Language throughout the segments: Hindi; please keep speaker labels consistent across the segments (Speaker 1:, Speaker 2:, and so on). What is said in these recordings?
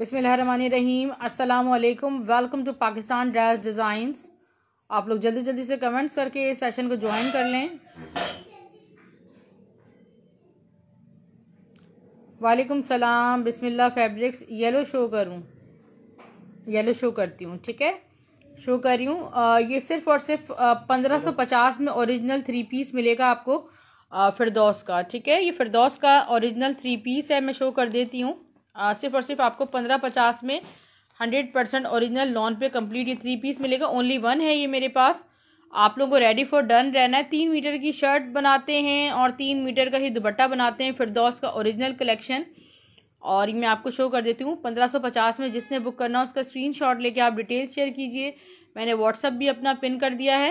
Speaker 1: बिसमीम असलकम welcome to Pakistan dress designs आप लोग जल्दी जल्दी से कमेंट्स करके इस सेशन को ज्वाइन कर लें वालेकुम सलाम बिस्मिल्लाह फैब्रिक्स येलो शो करूं येलो शो करती हूं ठीक है शो कर रही हूँ ये सिर्फ और सिर्फ पंद्रह सौ पचास में ओरिजिनल थ्री पीस मिलेगा आपको फिरदौस का ठीक है ये फिरदौस का ओरिजिनल थ्री पीस है मैं शो कर देती हूँ सिर्फ और सिर्फ आपको पंद्रह पचास में हंड्रेड परसेंट ओरिजिनल लॉन पे कंप्लीट ये थ्री पीस मिलेगा ओनली वन है ये मेरे पास आप लोगों को रेडी फॉर डन रहना है तीन मीटर की शर्ट बनाते हैं और तीन मीटर का ही दुपट्टा बनाते हैं फिरदौस का ओरिजिनल कलेक्शन और ये मैं आपको शो कर देती हूँ पंद्रह सौ पचास में जिसने बुक करना उसका स्क्रीन शॉट लेके आप डिटेल शेयर कीजिए मैंने व्हाट्सअप भी अपना पिन कर दिया है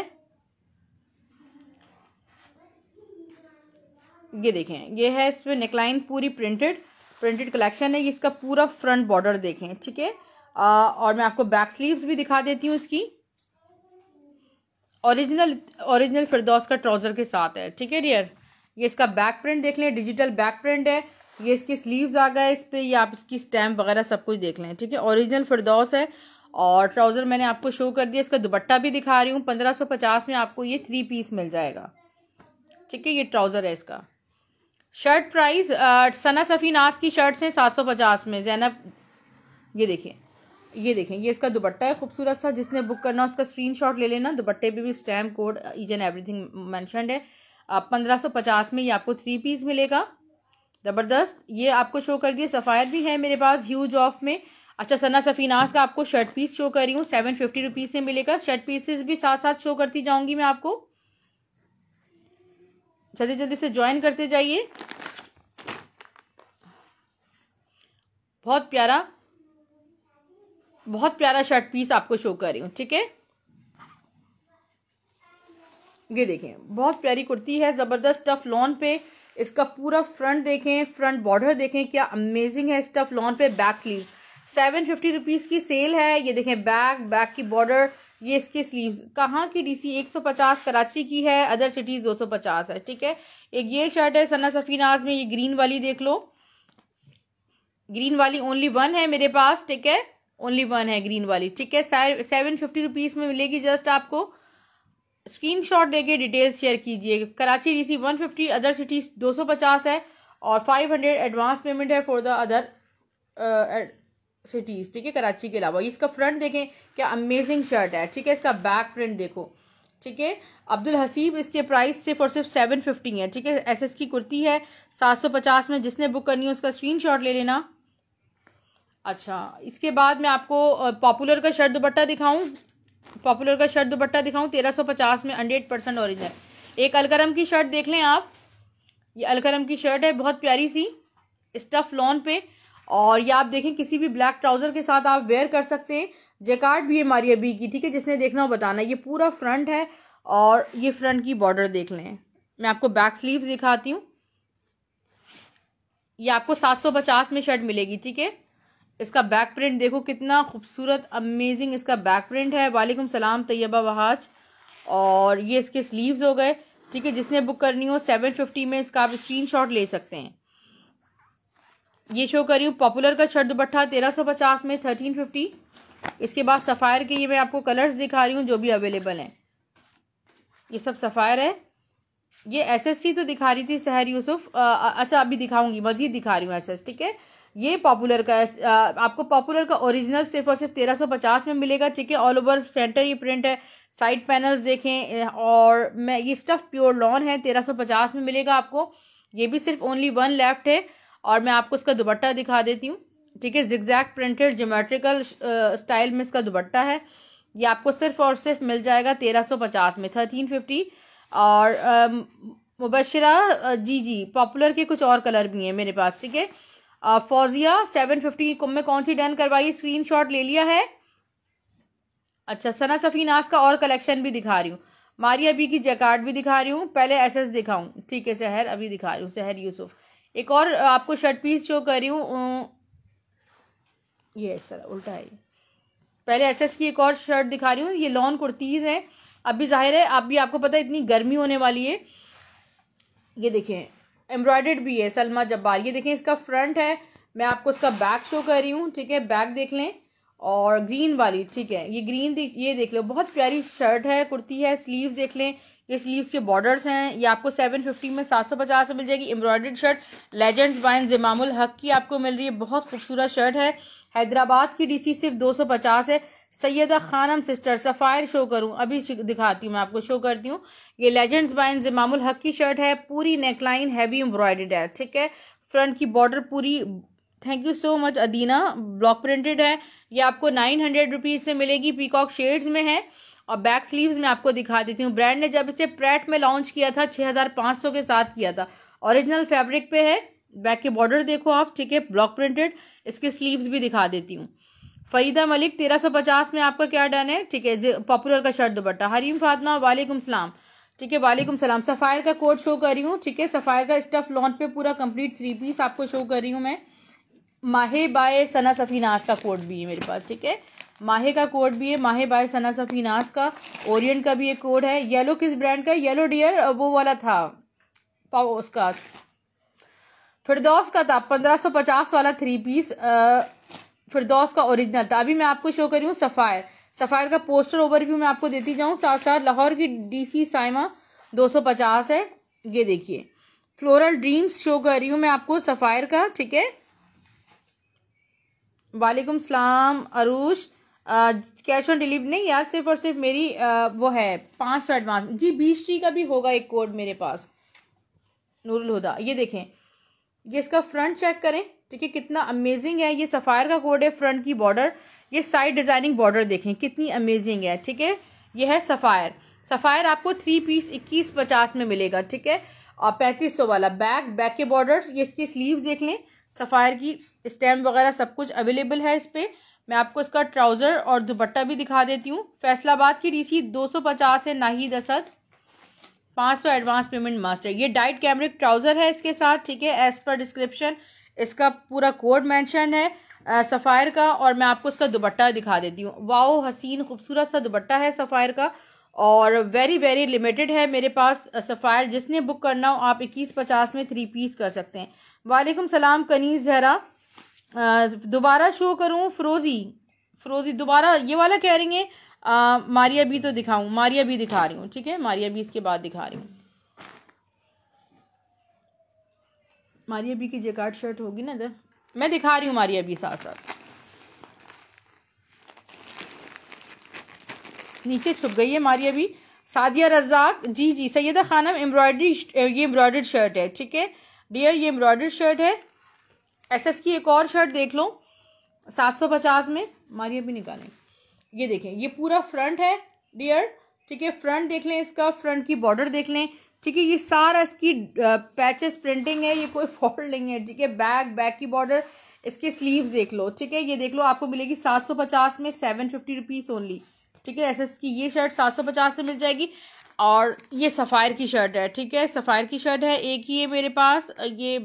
Speaker 1: ये देखें ये है इसमें नेकलाइन पूरी प्रिंटेड प्रिंटेड कलेक्शन है इसका पूरा फ्रंट बॉर्डर देखें ठीक है और मैं आपको बैक स्लीव्स भी दिखा देती हूँ इसकी ओरिजिनल ओरिजिनल फिरदौस का ट्राउज़र के साथ है ठीक है डियर ये इसका बैक प्रिंट देख लें डिजिटल बैक प्रिंट है ये इसकी स्लीव्स आ गए इस पर आप इसकी स्टैम्प वगैरह सब कुछ देख लें ठीक है ओरिजिनल फिरदौस है और ट्राउज़र मैंने आपको शो कर दिया इसका दुपट्टा भी दिखा रही हूँ पंद्रह सौ पचास में आपको ये थ्री पीस मिल जाएगा ठीक है ये ट्राउज़र है इसका शर्ट प्राइस सना सफ़ीनास की शर्ट्स हैं सात सौ पचास में जैनब ये देखिए ये देखें ये इसका दुपट्टा है खूबसूरत सा जिसने बुक करना उसका शॉट ले लेना दुपट्टे पर भी stamp code each and thing mention है पंद्रह सौ पचास में ये आपको थ्री पीस मिलेगा ज़बरदस्त ये आपको शो कर दिए सफ़ायत भी है मेरे पास ह्यूज ऑफ में अच्छा सना सफ़ीनास का आपको शर्ट पीस शो कर रही हूँ सेवन फिफ्टी रुपीज़ से मिलेगा शर्ट पीसेस भी साथ साथ शो करती जाऊँगी मैं आपको जल्दी जल्दी से ज्वाइन करते जाइए बहुत प्यारा बहुत प्यारा शर्ट पीस आपको शो कर रही हूँ ठीक है ये देखें बहुत प्यारी कुर्ती है ज़बरदस्त टफ लॉन पे इसका पूरा फ्रंट देखें फ्रंट बॉर्डर देखें क्या अमेजिंग है स्टफ लॉन पे back sleeve seven fifty rupees की सेल है ये देखें बैक बैक की बॉर्डर ये इसके स्लीव कहाँ की डीसी 150 कराची की है अदर सिटीज 250 है ठीक है एक ये शर्ट है सना सफीनाज में ये ग्रीन वाली देख लो ग्रीन वाली ओनली वन है मेरे पास ठीक है ओनली वन है ग्रीन वाली ठीक है सेवन फिफ्टी रुपीज़ में मिलेगी जस्ट आपको स्क्रीन शॉट देके डिटेल्स शेयर कीजिए Karachi DC one fifty other cities दो सौ पचास है और फाइव हंड्रेड एडवांस पेमेंट है फॉर द अदर सिटीज़ ठीक है कराची के अलावा इसका फ्रंट देखें क्या अमेजिंग शर्ट है ठीक है इसका बैक प्रिंट देखो ठीक है अब्दुल हसीब इसके प्राइस सिर्फ और सिर्फ सेवन फिफ्टी है ठीक है एस एस की कुर्ती है सात सौ पचास में जिसने बुक करनी है उसका स्क्रीन शॉट ले लेना अच्छा इसके बाद मैं आपको पॉपुलर का शर्ट दुपट्टा दिखाऊं पॉपुलर का शर्ट दुपट्टा दिखाऊं तेरह सौ पचास में हंड्रेड परसेंट ओरिजिनल एक अलकरम की शर्ट देख लें आप ये अलकरम की शर्ट है बहुत प्यारी सी स्टफ लॉन पे और ये आप देखें किसी भी ब्लैक ट्राउजर के साथ आप वेयर कर सकते हैं जेकार्ड भी हमारी अभी की ठीक है जिसने देखना हो बताना ये पूरा फ्रंट है और ये फ्रंट की बॉर्डर देख लें मैं आपको बैक स्लीव दिखाती हूँ ये आपको 750 में शर्ट मिलेगी ठीक है इसका बैक प्रिंट देखो कितना खूबसूरत अमेजिंग इसका बैक प्रिंट है वालेकुम सलाम तैयबा वहाज और ये इसके स्लीव्स हो गए ठीक है जिसने बुक करनी हो 750 में इसका आप स्क्रीनशॉट ले सकते हैं ये शो कर रही हूँ पॉपुलर का शर्ट दुपट्टा तेरह सौ पचास में थर्टीन फिफ्टी इसके बाद सफ़ायर के ये मैं आपको कलर्स दिखा रही हूँ जो भी अवेलेबल हैं ये सब सफ़ायर है ये एसएससी तो दिखा रही थी सहर यूसुफ अच्छा अभी दिखाऊंगी मजीद दिखा रही हूँ एसएस ठीक है ये पॉपुलर का आ, आपको पॉपुलर का ओरिजिनल सिर्फ और सिर्फ तेरह सौ पचास में मिलेगा ठीक है ऑल ओवर सेंटर ये प्रिंट है साइड पैनल देखें और मैं ये स्टफ प्योर लॉन है तेरह सौ पचास में मिलेगा आपको ये भी सिर्फ ओनली वन लेफ्ट है और मैं आपको इसका दुपट्टा दिखा देती हूँ ठीक है जिक्जैक प्रिंटेड जोमेट्रिकल स्टाइल में इसका दुपट्टा है ये आपको सिर्फ और सिर्फ मिल जाएगा तेरह सौ पचास में थर्टीन फिफ्टी और मुबशरा जी जी पॉपुलर के कुछ और कलर भी हैं मेरे पास ठीक है फौजिया सेवन फिफ्टी में कौन सी डन करवाई स्क्रीन शॉट ले लिया है अच्छा सना सफीनास का और कलेक्शन भी दिखा रही हूँ मारिया बी की जैकार्ड भी दिखा रही हूँ पहले एस एस दिखाऊँ ठीक है सहर अभी दिखा रही हूँ सहर यूसुफ एक और आपको शर्ट पीस शो कर रही हूँ ये इस तरह उल्टा है पहले एसएस की एक और शर्ट दिखा रही हूँ ये लॉन कुर्तीज़ हैं अभी जाहिर है भी आपको पता है इतनी गर्मी होने वाली है ये देखें एम्ब्रॉयडर्ड भी है सलमा जब्बार ये देखें इसका फ्रंट है मैं आपको इसका बैक शो कर रही हूँ ठीक है बैक देख लें और ग्रीन वाली ठीक है ये ग्रीन ये देख लो बहुत प्यारी शर्ट है कुर्ती है स्लीव देख लें ये स्लीव्स के बॉर्डर्स हैं ये आपको सेवन फिफ्टी में सात सौ पचास में मिल जाएगी एम्ब्रॉयडर्ड शर्ट लेजेंड्स बाइन जमामुल हक की आपको मिल रही है बहुत खूबसूरत शर्ट है हैदराबाद की डीसी सिर्फ 250 है Syeda Khanam sister Sapphire show करूं अभी दिखाती हूँ मैं आपको शो करती हूँ ये लेजेंड्स बाइन जमामुल हक की शर्ट है पूरी नेकलाइन हैवी एम्ब्रॉयडर्ड है ठीक है फ्रंट की बॉर्डर पूरी thank you so much Adeena block printed है ये आपको नाइन हंड्रेड रुपीज़ से मिलेगी पीकॉक शेड्स में है और बैक स्लीव्स में आपको दिखा देती हूँ ब्रांड ने जब इसे प्रैट में लॉन्च किया था 6500 के साथ किया था ओरिजिनल फैब्रिक पे है बैक के बॉर्डर देखो आप ठीक है ब्लॉक प्रिंटेड इसके स्लीव्स भी दिखा देती हूँ फरीदा मलिक तेरह सौ पचास में आपका क्या डन है ठीक है पॉपुलर का शर्ट दुपट्टा हरीम फातमा वालेकुम सलाम ठीक है वालेकुम सलाम सफ़ायर का कोट शो कर रही हूँ ठीक है सफ़ायर का स्टफ लॉन्च पे पूरा कम्प्लीट थ्री पीस आपको शो कर रही हूँ मैं माहे बाय सना सफीनास का कोट भी है मेरे पास ठीक है माहे का कोड भी है माहे बाय सना सफीनास का ओरियंट का भी एक कोड है येलो किस ब्रांड का येलो डियर वो वाला था पाओ उसका फिरदौस का था पंद्रह सौ पचास वाला थ्री पीस फिरदौस का ओरिजिनल था अभी मैं आपको शो कर रही हूँ सफ़ायर सफ़ायर का पोस्टर ओवरव्यू मैं आपको देती जाऊँ साथ साथ लाहौर की डीसी साइमा दो सौ पचास है ये देखिए फ्लोरल ड्रीम्स शो कर रही हूँ मैं आपको सफ़ायर का ठीक है वालेकुम सलाम अरूश कैश ऑन डिलीवरी नहीं यार सिर्फ और सिर्फ मेरी आ, वो है पाँच सौ एडवांस जी बीस टी का भी होगा एक कोड मेरे पास नूरुल हुदा ये देखें ये इसका फ्रंट चेक करें ठीक है कितना अमेजिंग है ये सफ़ायर का कोड है फ्रंट की बॉर्डर ये साइड डिज़ाइनिंग बॉर्डर देखें कितनी अमेजिंग है ठीक है ये है सफ़ायर सफ़ायर आपको थ्री पीस इक्कीस पचास में मिलेगा ठीक है और पैंतीस सौ वाला बैक बैक के बॉर्डर ये इसकी स्लीव देख लें सफ़ायर की स्टैम्प वगैरह सब कुछ अवेलेबल है इस पर मैं आपको इसका ट्राउजर और दुपट्टा भी दिखा देती हूँ फैसलाबाद की डीसी 250 है नाहिद असद सौ एडवांस पेमेंट मास्टर ये डाइट कैमरिक ट्राउजर है इसके साथ ठीक है एज पर डिस्क्रिप्शन इसका पूरा कोड मैंशन है सफ़ायर का और मैं आपको इसका दुपट्टा दिखा देती हूँ वाओ हसीन खूबसूरत सा दुपट्टा है सफ़ायर का और वेरी वेरी लिमिटेड है मेरे पास सफ़ायर जिसने बुक करना हो आप इक्कीस पचास में थ्री पीस कर सकते हैं वालेकुम सलाम कनीज जहरा दोबारा शो करूं फ्रोजी फ्रोजी दोबारा ये वाला कह रही है आ, मारिया भी तो दिखाऊं मारिया भी दिखा रही हूँ ठीक है मारिया भी इसके बाद दिखा रही हूं मारिया भी की जेकार्ड शर्ट होगी ना इधर मैं दिखा रही हूँ मारिया भी साथ साथ नीचे छुप गई है मारिया भी सादिया रजाक जी जी सैदा खानम एम्ब्रॉयडरी ये एम्ब्रॉयडर्ड शर्ट है ठीक है डियर ये एम्ब्रॉयडर्ड शर्ट है एसएस की एक और शर्ट देख लो सात सौ पचास में मारिया भी निकालें ये देखें ये पूरा फ्रंट है डियर ठीक है फ्रंट देख लें इसका फ्रंट की बॉर्डर देख लें ठीक है ये सारा इसकी पैचेस प्रिंटिंग है ये कोई फॉल्ट नहीं है ठीक है बैक बैक की बॉर्डर इसके स्लीव्स देख लो ठीक है ये देख लो आपको मिलेगी सात सौ पचास में सेवन फिफ्टी रुपीज़ ओनली ठीक है एस की ये शर्ट सात सौ पचास से मिल जाएगी और ये सफ़ायर की शर्ट है ठीक है सफ़ायर की शर्ट है एक ही है मेरे पास ये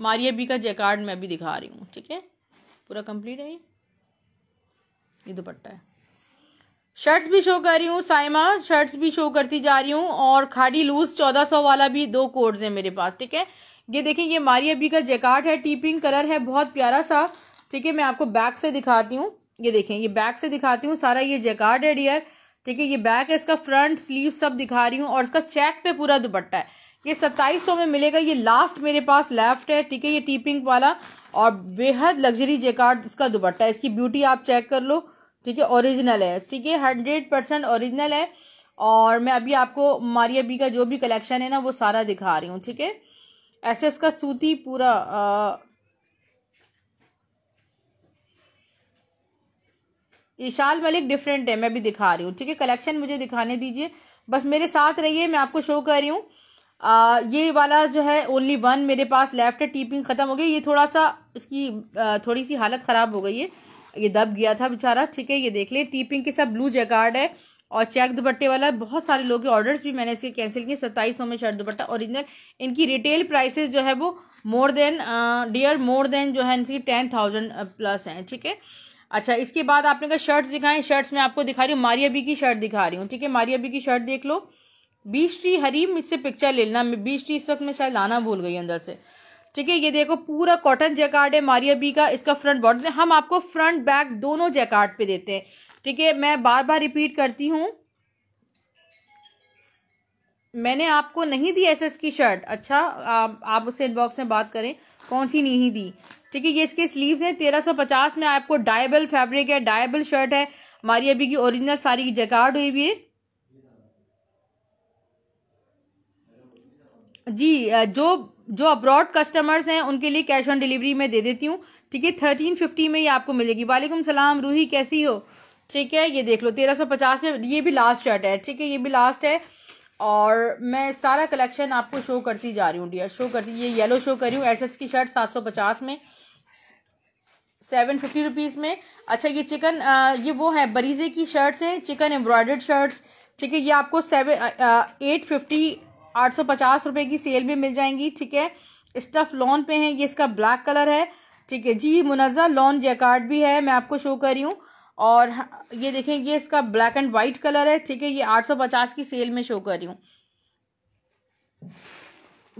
Speaker 1: मारिया बी का जैकार्ड मैं भी दिखा रही हूँ ठीक है पूरा कंप्लीट है ये ये दुपट्टा है शर्ट्स भी शो कर रही हूँ साइमा शर्ट्स भी शो करती जा रही हूँ और खाड़ी लूज चौदह सौ वाला भी दो कोड्स है मेरे पास ठीक है ये देखें ये मारिया बी का जैकार्ड है टी पिंक कलर है बहुत प्यारा सा ठीक है मैं आपको बैक से दिखाती हूँ ये देखें ये बैक से दिखाती हूँ सारा ये जैकार्ड है डियर ठीक है ये बैक है इसका फ्रंट स्लीव सब दिखा रही हूँ और इसका चेक पे पूरा दुपट्टा है ये सत्ताईस सौ में मिलेगा ये लास्ट मेरे पास लेफ्ट है ठीक है ये पिंक वाला और बेहद लग्जरी जेकार्ड इसका दुपट्टा है इसकी ब्यूटी आप चेक कर लो ठीक है ओरिजिनल है ठीक है हंड्रेड परसेंट ओरिजिनल है और मैं अभी आपको मारिया बी का जो भी कलेक्शन है ना वो सारा दिखा रही हूँ ठीक है ऐसे इसका सूती पूरा आ, ये शाल मलिक डिफरेंट है मैं भी दिखा रही हूँ ठीक है कलेक्शन मुझे दिखाने दीजिए बस मेरे साथ रहिए मैं आपको शो कर रही हूँ आ, ये वाला जो है ओनली वन मेरे पास लेफ्ट है टीपिंग ख़त्म हो गई ये थोड़ा सा इसकी थोड़ी सी हालत ख़राब हो गई है ये दब गया था बेचारा ठीक है ये देख ले टीपिंग के साथ ब्लू जैकार्ड है और चेक दुपट्टे वाला बहुत सारे लोग के ऑर्डर्स भी मैंने इसके कैंसिल किए सत्ताईस सौ में शर्ट दुपट्टा ओरिजिनल इनकी रिटेल प्राइसेस जो है वो more than dear more than जो है इनकी टेन थाउजेंड प्लस हैं ठीक है अच्छा इसके बाद आपने कहा शर्ट्स दिखाएं शर्ट्स मैं आपको दिखा रही हूँ मारिया बी की शर्ट दिखा रही हूँ ठीक है मारिया बी की शर्ट देख लो बीस ट्री हरी मिर्च से पिक्चर ले लेना बीस ट्री इस वक्त मैं शायद लाना भूल गई अंदर से ठीक है ये देखो पूरा कॉटन जैकार्ड है मारिया बी का इसका फ्रंट बॉर्डर हम आपको फ्रंट बैक दोनों जैकार्ड पे देते हैं ठीक है मैं बार बार रिपीट करती हूँ मैंने आपको नहीं दी एसएस की शर्ट अच्छा आप, आप उसे इनबॉक्स में बात करें कौन सी नहीं दी ठीक है ये इसके स्लीव्स हैं 1350 में आपको डायबल फैब्रिक है डायबल शर्ट है मारिया बी की ओरिजिनल सारी की जैकार्ड हुई भी है जी जो जो अब्रॉड कस्टमर्स हैं उनके लिए कैश ऑन डिलीवरी मैं दे देती हूँ ठीक है थर्टीन फिफ्टी में ये आपको मिलेगी वालेकुम सलाम रूही कैसी हो ठीक है ये देख लो तेरह सौ पचास में ये भी लास्ट शर्ट है ठीक है ये भी लास्ट है और मैं सारा कलेक्शन आपको शो करती जा रही हूँ डियर शो करती ये येलो शो करी हूँ एस की शर्ट सात सौ पचास में सेवन फिफ्टी रुपीज़ में अच्छा ये चिकन आ, ये वो है बरीजे की शर्ट्स हैं चिकन एम्ब्रॉयडर्ड शर्ट्स ठीक है ये आपको सेवन एट फिफ्टी आठ सौ पचास की सेल में मिल जाएंगी ठीक है स्टफ लॉन पे है ये इसका ब्लैक कलर है ठीक है जी मुनजा लॉन जैकार्ड भी है मैं आपको शो कर रही हूँ और ये देखें ये इसका ब्लैक एंड वाइट कलर है ठीक है ये आठ सौ पचास की सेल में शो कर रही हूँ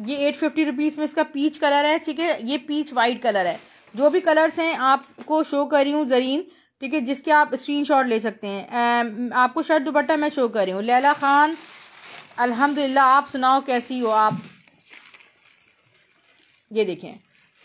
Speaker 1: ये एट फिफ्टी रुपीज़ में इसका पीच कलर है ठीक है ये पीच वाइट कलर है जो भी कलर्स हैं आपको शो कर रही हूँ जरीन ठीक है जिसके आप स्क्रीनशॉट ले सकते हैं आपको शर्ट दुपट्टा मैं शो कर रही हूँ लैला खान अल्हम्दुलिल्लाह आप सुनाओ कैसी हो आप ये देखें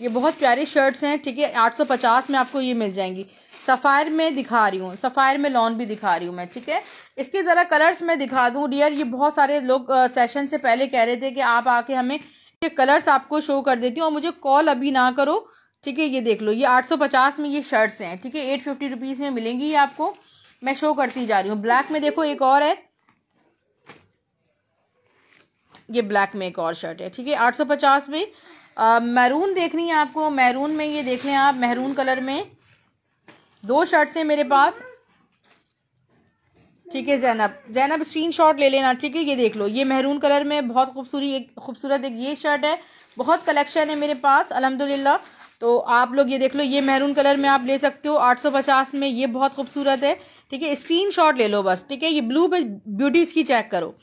Speaker 1: ये बहुत प्यारे शर्ट्स हैं ठीक है आठ सौ पचास में आपको ये मिल जाएंगी सफ़ायर में दिखा रही हूँ सफ़ायर में लॉन भी दिखा रही हूँ मैं ठीक है इसके ज़रा कलर्स मैं दिखा दूँ डियर ये बहुत सारे लोग आ, सेशन से पहले कह रहे थे कि आप आके हमें ये कलर्स आपको शो कर देती हूँ और मुझे कॉल अभी ना करो ठीक है ये देख लो ये 850 में ये शर्ट्स हैं ठीक है एट फिफ्टी रुपीज़ में मिलेंगी ये आपको मैं शो करती जा रही हूँ ब्लैक में देखो एक और है ये ब्लैक में एक और शर्ट है ठीक है आठ सौ पचास में मैरून देखनी है आपको मैरून में ये देख लें आप मैरून कलर में दो शर्ट्स हैं मेरे पास ठीक है जैनब जैनब स्क्रीन शॉट ले लेना ठीक है ये देख लो ये महरून कलर में बहुत खूबसूरी एक खूबसूरत एक ये शर्ट है बहुत कलेक्शन है मेरे पास अलहमदुल्ला तो आप लोग ये देख लो ये महरून कलर में आप ले सकते हो 850 में ये बहुत खूबसूरत है ठीक है स्क्रीन शॉट ले लो बस ठीक है ये ब्लू पे ब्यूटीज़ की चेक करो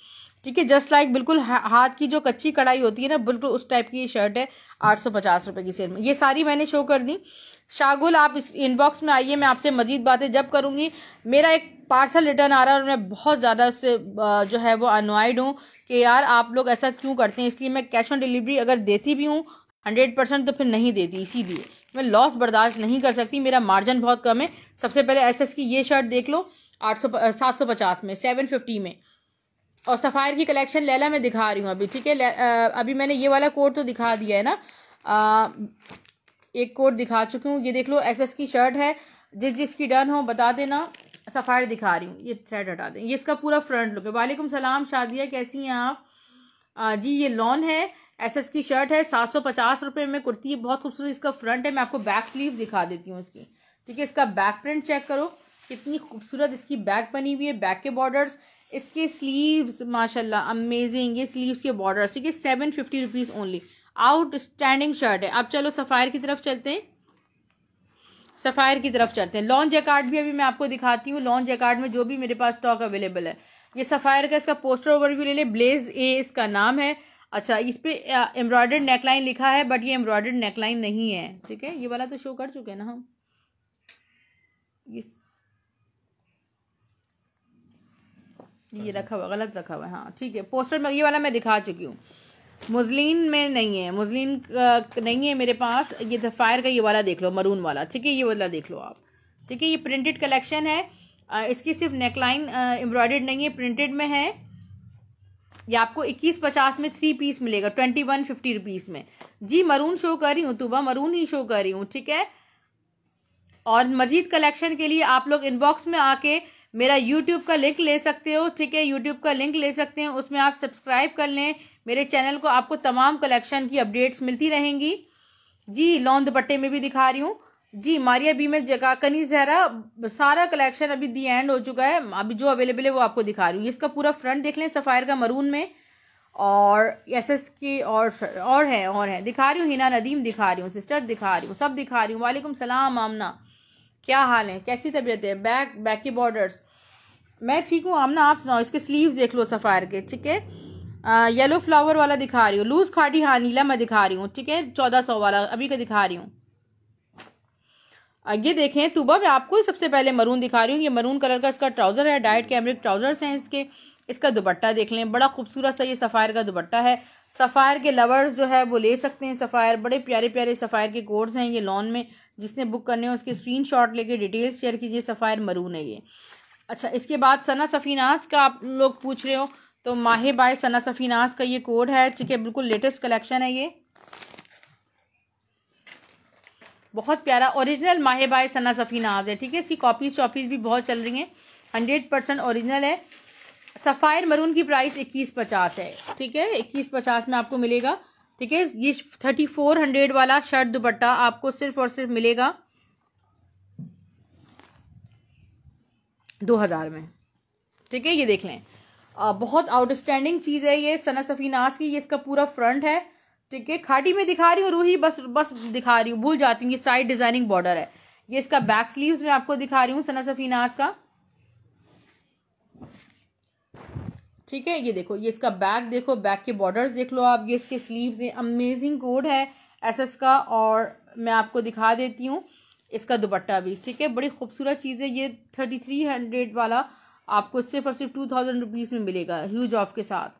Speaker 1: ठीक है जस्ट लाइक बिल्कुल हाथ की जो कच्ची कढ़ाई होती है ना बिल्कुल उस टाइप की शर्ट है आठ सौ पचास की सेल में ये सारी मैंने शो कर दी शागुल आप इस इनबॉक्स में आइए मैं आपसे मजीद बातें जब करूँगी मेरा एक पार्सल रिटर्न आ रहा है और मैं बहुत ज़्यादा उससे जो है वो अनवाइड हूँ कि यार आप लोग ऐसा क्यों करते हैं इसलिए मैं कैश ऑन डिलीवरी अगर देती भी हूँ हंड्रेड परसेंट तो फिर नहीं देती इसीलिए मैं लॉस बर्दाश्त नहीं कर सकती मेरा मार्जिन बहुत कम है सबसे पहले एसएस की ये शर्ट देख लो आठ सौ सात सौ पचास में सेवन फिफ्टी में और सफ़ायर की कलेक्शन लैला मैं दिखा रही हूँ अभी ठीक है अभी मैंने ये वाला कोट तो दिखा दिया है ना आ, एक कोड दिखा चुकी हूँ ये देख लो एसएस की शर्ट है जिस जिसकी डन हो बता देना सफ़ायर दिखा रही हूँ ये थ्रेड हटा दें ये इसका पूरा फ्रंट लुक है वालेकुम सलाम शादिया कैसी हैं आप आ, जी ये लॉन है एसएस की शर्ट है सात सौ पचास रुपये में कुर्ती है बहुत खूबसूरत इसका फ्रंट है मैं आपको बैक स्लीव दिखा देती हूँ इसकी ठीक है इसका बैक प्रिंट चेक करो कितनी खूबसूरत इसकी बैक बनी हुई है बैक के बॉर्डर्स इसके स्लीव्स माशाल्लाह अमेजिंग ये स्लीव्स के बॉर्डर ठीक है seven fifty rupees only outstanding shirt है अब चलो सफ़ायर की तरफ चलते हैं सफ़ायर की तरफ चलते हैं लॉन्च जैकार्ड भी अभी मैं आपको दिखाती हूँ लॉन्च जैकार्ड में जो भी मेरे पास स्टॉक अवेलेबल है ये सफ़ायर का इसका पोस्टर ओवर भी ले लें ब्लेज ए इसका नाम है अच्छा इस पर एम्ब्रॉयडर्ड नेकलाइन लिखा है बट ये एम्ब्रॉयडर्ड नेकलाइन नहीं है ठीक है ये वाला तो शो कर चुके हैं ना हम इस ये रखा हुआ गलत रखा हुआ है हाँ ठीक है पोस्टर में ये वाला मैं दिखा चुकी हूँ मुजलिन में नहीं है मुजलिन नहीं है मेरे पास ये दफायर का ये वाला देख लो मरून वाला ठीक है ये वाला देख लो आप ठीक है ये प्रिंटेड कलेक्शन है इसकी सिर्फ नेकलाइन एम्ब्रॉयडर्ड नहीं है प्रिंटेड में है ये आपको इक्कीस पचास में थ्री पीस मिलेगा ट्वेंटी वन फिफ्टी रुपीज़ में जी मरून शो कर रही हूँ तुबा मरून ही शो कर रही हूँ ठीक है और मजीद कलेक्शन के लिए आप लोग इनबॉक्स में आके मेरा यूट्यूब का लिंक ले सकते हो ठीक है यूट्यूब का लिंक ले सकते हैं उसमें आप सब्सक्राइब कर लें मेरे चैनल को आपको तमाम कलेक्शन की अपडेट्स मिलती रहेंगी जी लॉन दुपट्टे में भी दिखा रही हूँ जी मारिया बी में जगाकनी जहरा सारा कलेक्शन अभी दी एंड हो चुका है अभी जो अवेलेबल है वो आपको दिखा रही हूँ इसका पूरा फ्रंट देख लें सफ़ायर का मरून में और एस एस के और और है और है दिखा रही हूँ हिना नदीम दिखा रही हूँ सिस्टर दिखा रही हूँ सब दिखा रही हूँ वालेकुम सलाम आमना क्या हाल है कैसी तबीयत है बैक बैक की बॉर्डर्स मैं ठीक हूँ ना आप सुनाओ इसके स्लीव देख लो सफ़ायर के ठीक है येलो फ्लावर वाला दिखा रही हूँ लूज खाटी हाँ नीला मैं दिखा रही हूँ ठीक है चौदह सौ वाला अभी का दिखा रही हूँ ये देखें तुबा मैं आपको सबसे पहले मरून दिखा रही हूँ ये मरून कलर का इसका ट्राउज़र है डाइट कैमरिक ट्राउज़र्स हैं इसके इसका दुपट्टा देख लें बड़ा खूबसूरत सा ये सफ़ायर का दुपट्टा है सफ़ायर के लवर्स जो है वो ले सकते हैं सफ़ायर बड़े प्यारे प्यारे सफ़ायर के कोर्स हैं ये लॉन में जिसने बुक करने हो उसके स्क्रीन शॉट लेके डिटेल्स शेयर कीजिए सफ़ायर मरून है ये अच्छा इसके बाद सना सफ़ीनास का आप लोग पूछ रहे हो तो माहे बाय सना सफ़ीनास का ये कोड है ठीक है बिल्कुल लेटेस्ट कलेक्शन है ये बहुत प्यारा ओरिजिनल माहे बाय सना सफीनास है ठीक है इसकी कॉपीज शॉपीज भी बहुत चल रही हैं हंड्रेड परसेंट ओरिजिनल है सफ़ायर मरून की प्राइस इक्कीस पचास है ठीक है इक्कीस पचास में आपको मिलेगा ठीक है ये थर्टी फोर हंड्रेड वाला शर्ट दुपट्टा आपको सिर्फ और सिर्फ मिलेगा दो हजार में ठीक है ये देख लें आ, बहुत आउटस्टैंडिंग चीज़ है ये सना सफीनास की ये इसका पूरा फ्रंट है ठीक है खाटी में दिखा रही हूँ रूही बस बस दिखा रही हूँ भूल जाती हूँ ये साइड डिजाइनिंग बॉर्डर है ये इसका बैक स्लीव्स में आपको दिखा रही हूँ सना सफीनास का ठीक है ये देखो ये इसका बैक देखो बैक के बॉर्डर्स देख लो आप ये इसके स्लीव्स हैं अमेजिंग कोड है एसएस का और मैं आपको दिखा देती हूँ इसका दुपट्टा भी ठीक है बड़ी खूबसूरत चीज़ है ये थर्टी थ्री हंड्रेड वाला आपको सिर्फ और सिर्फ टू थाउजेंड रुपीज़ में मिलेगा ह्यूज ऑफ के साथ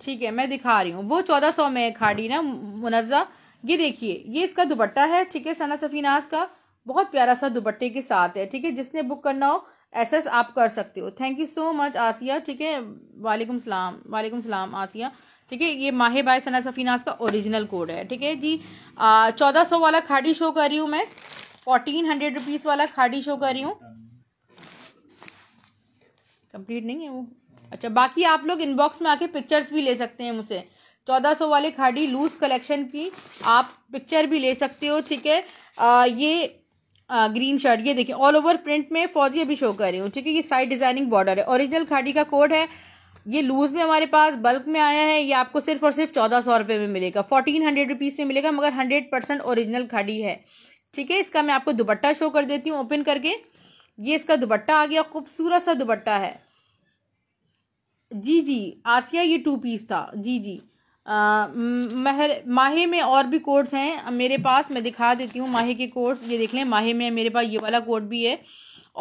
Speaker 1: ठीक है मैं दिखा रही हूँ वो चौदह सौ में खाड़ी ना मुनजा ये देखिए ये इसका दुपट्टा है ठीक है सना सफीनाज का बहुत प्यारा सा दुपट्टे के साथ है ठीक है जिसने बुक करना हो एसेस आप कर सकते हो thank you so much Asiya ठीक है वालेकुम सलाम वालेकुम सलाम आसिया ठीक है ये माहे बाय सना सफीनास का ओरिजिनल कोड है ठीक है जी चौदह सौ वाला खाड़ी शो कर रही हूँ मैं फोर्टीन हंड्रेड रुपीज़ वाला खाड़ी शो कर रही हूँ कंप्लीट नहीं है वो अच्छा बाकी आप लोग इनबॉक्स में आके पिक्चर्स भी ले सकते हैं मुझसे चौदह सौ वाले खाड़ी लूज कलेक्शन की आप पिक्चर भी ले सकते हो ठीक है ये ग्रीन शर्ट ये देखिए ऑल ओवर प्रिंट में फौजी अभी शो कर रही हूँ ठीक है ये साइड डिजाइनिंग बॉर्डर है ओरिजिनल खाड़ी का कोड है ये लूज में हमारे पास बल्क में आया है ये आपको सिर्फ और सिर्फ चौदह सौ रुपये में मिलेगा फोर्टीन हंड्रेड रुपीज़ में मिलेगा मगर हंड्रेड परसेंट ओरिजिनल खाड़ी है ठीक है इसका मैं आपको दुपट्टा शो कर देती हूँ ओपन करके ये इसका दुपट्टा आ गया खूबसूरत सा दुपट्टा है जी जी आसिया ये टू पीस था जी जी महर माहे में और भी कोड्स हैं मेरे पास मैं दिखा देती हूँ माहे के कोड्स ये देख लें माहे में मेरे पास ये वाला कोड भी है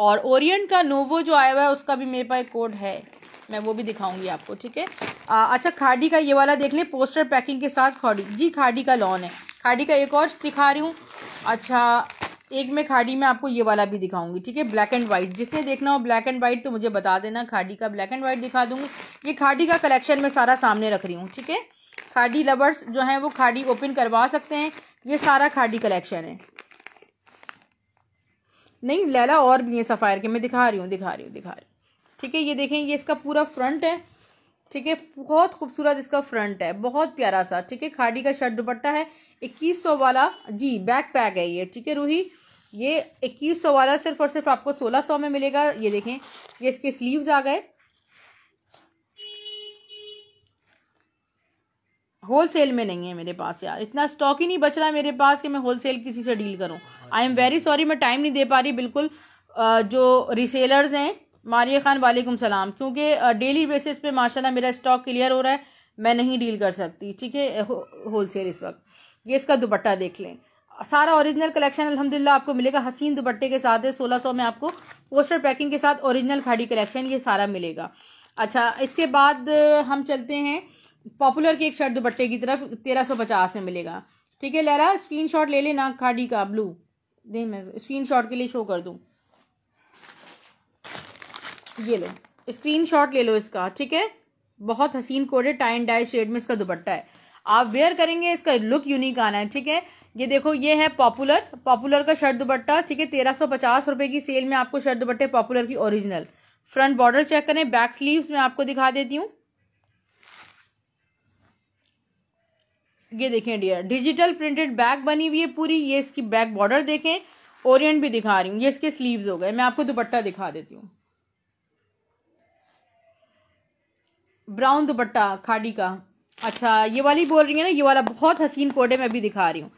Speaker 1: और ओरिएंट का नोवो जो आया हुआ है उसका भी मेरे पास एक कोड है मैं वो भी दिखाऊंगी आपको ठीक है अच्छा खाड़ी का ये वाला देख लें पोस्टर पैकिंग के साथ खाड़ी जी खाड़ी का लॉन है खाड़ी का एक और दिखा रही हूँ अच्छा एक में खाड़ी में आपको ये वाला भी दिखाऊंगी ठीक है ब्लैक एंड वाइट जिसने देखना हो ब्लैक एंड वाइट तो मुझे बता देना खाड़ी का ब्लैक एंड वाइट दिखा दूंगी ये खाड़ी का कलेक्शन में सारा सामने रख रही हूँ ठीक है खाड़ी लवर्स जो हैं वो खाड़ी ओपन करवा सकते हैं ये सारा खाड़ी कलेक्शन है नहीं लैला और भी है सफ़ायर के मैं दिखा रही हूँ दिखा रही हूँ दिखा रही हूँ ठीक है ये देखें ये इसका पूरा फ्रंट है ठीक है बहुत खूबसूरत इसका फ्रंट है बहुत प्यारा सा ठीक है खाड़ी का शर्ट दुपट्टा है इक्कीस सौ वाला जी बैक पैक है ये ठीक है रूही ये इक्कीस सौ वाला सिर्फ और सिर्फ आपको सोलह सौ में मिलेगा ये देखें ये इसके स्लीव्स आ गए होल सेल में नहीं है मेरे पास यार इतना स्टॉक ही नहीं बच रहा है मेरे पास कि मैं होल सेल किसी से डील करूँ आई एम वेरी सॉरी मैं टाइम नहीं दे पा रही बिल्कुल जो रिसेलर्स हैं मारिया खान वालेकुम सलाम क्योंकि डेली बेसिस पे माशाल्लाह मेरा स्टॉक क्लियर हो रहा है मैं नहीं डील कर सकती ठीक है होल सेल इस वक्त ये इसका दुपट्टा देख लें सारा ओरिजिनल कलेक्शन अल्हम्दुलिल्लाह आपको मिलेगा हसीन दुपट्टे के साथ है सोलह सौ में आपको पोस्टर पैकिंग के साथ ओरिजिनल खाड़ी कलेक्शन ये सारा मिलेगा अच्छा इसके बाद हम चलते हैं पॉपुलर एक शर्ट दुपट्टे की तरफ तेरह सौ पचास में मिलेगा ठीक है लहरा स्क्रीन शॉट ले लेना खाडी का ब्लू दे मैं स्क्रीन शॉट के लिए शो कर दूँ ये लो स्क्रीन शॉट ले लो इसका ठीक है बहुत हसीन कोड है टाइन डाई शेड में इसका दुपट्टा है आप वेयर करेंगे इसका लुक यूनिक आना है ठीक है ये देखो ये है पॉपुलर पॉपुलर का शर्ट दुपट्टा ठीक है तेरह सौ पचास रुपए की सेल में आपको शर्ट दुपट्टे पॉपुलर की ओरिजिनल फ्रंट बॉर्डर चेक करें बैक स्लीव्स में आपको दिखा देती हूँ ये देखें डियर डिजिटल प्रिंटेड बैग बनी हुई है पूरी ये इसकी बैक बॉर्डर देखें ओरियंट भी दिखा रही हूँ ये इसके स्लीव्स हो गए मैं आपको दुपट्टा दिखा देती हूँ ब्राउन दुपट्टा खाड़ी का अच्छा ये वाली बोल रही है ना ये वाला बहुत हसीन कोडे में भी दिखा रही हूँ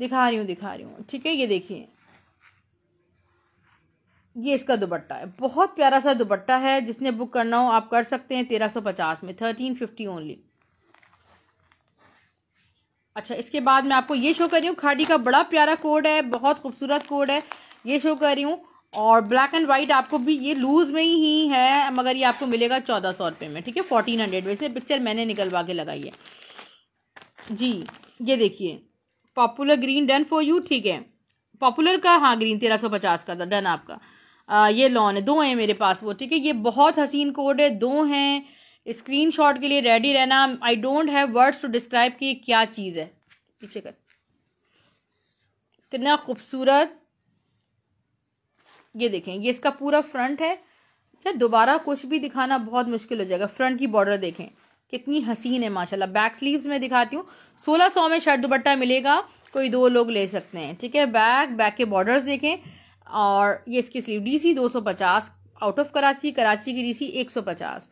Speaker 1: दिखा रही हूँ दिखा रही हूँ ठीक है ये देखिए ये इसका दुपट्टा है बहुत प्यारा सा दुपट्टा है जिसने बुक करना हो आप कर सकते हैं तेरह सौ पचास में थर्टीन फिफ्टी ओनली अच्छा इसके बाद मैं आपको ये शो कर रही हूँ खाड़ी का बड़ा प्यारा कोड है बहुत खूबसूरत कोड है ये शो कर रही हूँ और ब्लैक एंड वाइट आपको भी ये लूज में ही है मगर ये आपको मिलेगा चौदह सौ रुपये में ठीक है फोर्टीन हंड्रेड वैसे पिक्चर मैंने निकलवा के लगाई है जी ये देखिए popular green done for you ठीक है पॉपुलर का हाँ ग्रीन तेरह सौ पचास का था डन आपका आ, ये लॉन है दो हैं मेरे पास वो ठीक है ये बहुत हसीन कोड है दो हैं स्क्रीनशॉट के लिए रेडी रहना I don't have words to describe कि ये क्या चीज़ है पीछे कर इतना खूबसूरत ये देखें ये इसका पूरा फ्रंट है सर अच्छा, दोबारा कुछ भी दिखाना बहुत मुश्किल हो जाएगा फ्रंट की बॉर्डर देखें कितनी हसीन है माशाल्लाह बैक स्लीव्स में दिखाती हूँ सोलह सौ में शर्ट दुपट्टा मिलेगा कोई दो लोग ले सकते हैं ठीक है बैक बैक के बॉर्डर्स देखें और ये इसकी sleeve DC 250 out of Karachi Karachi की डीसी 150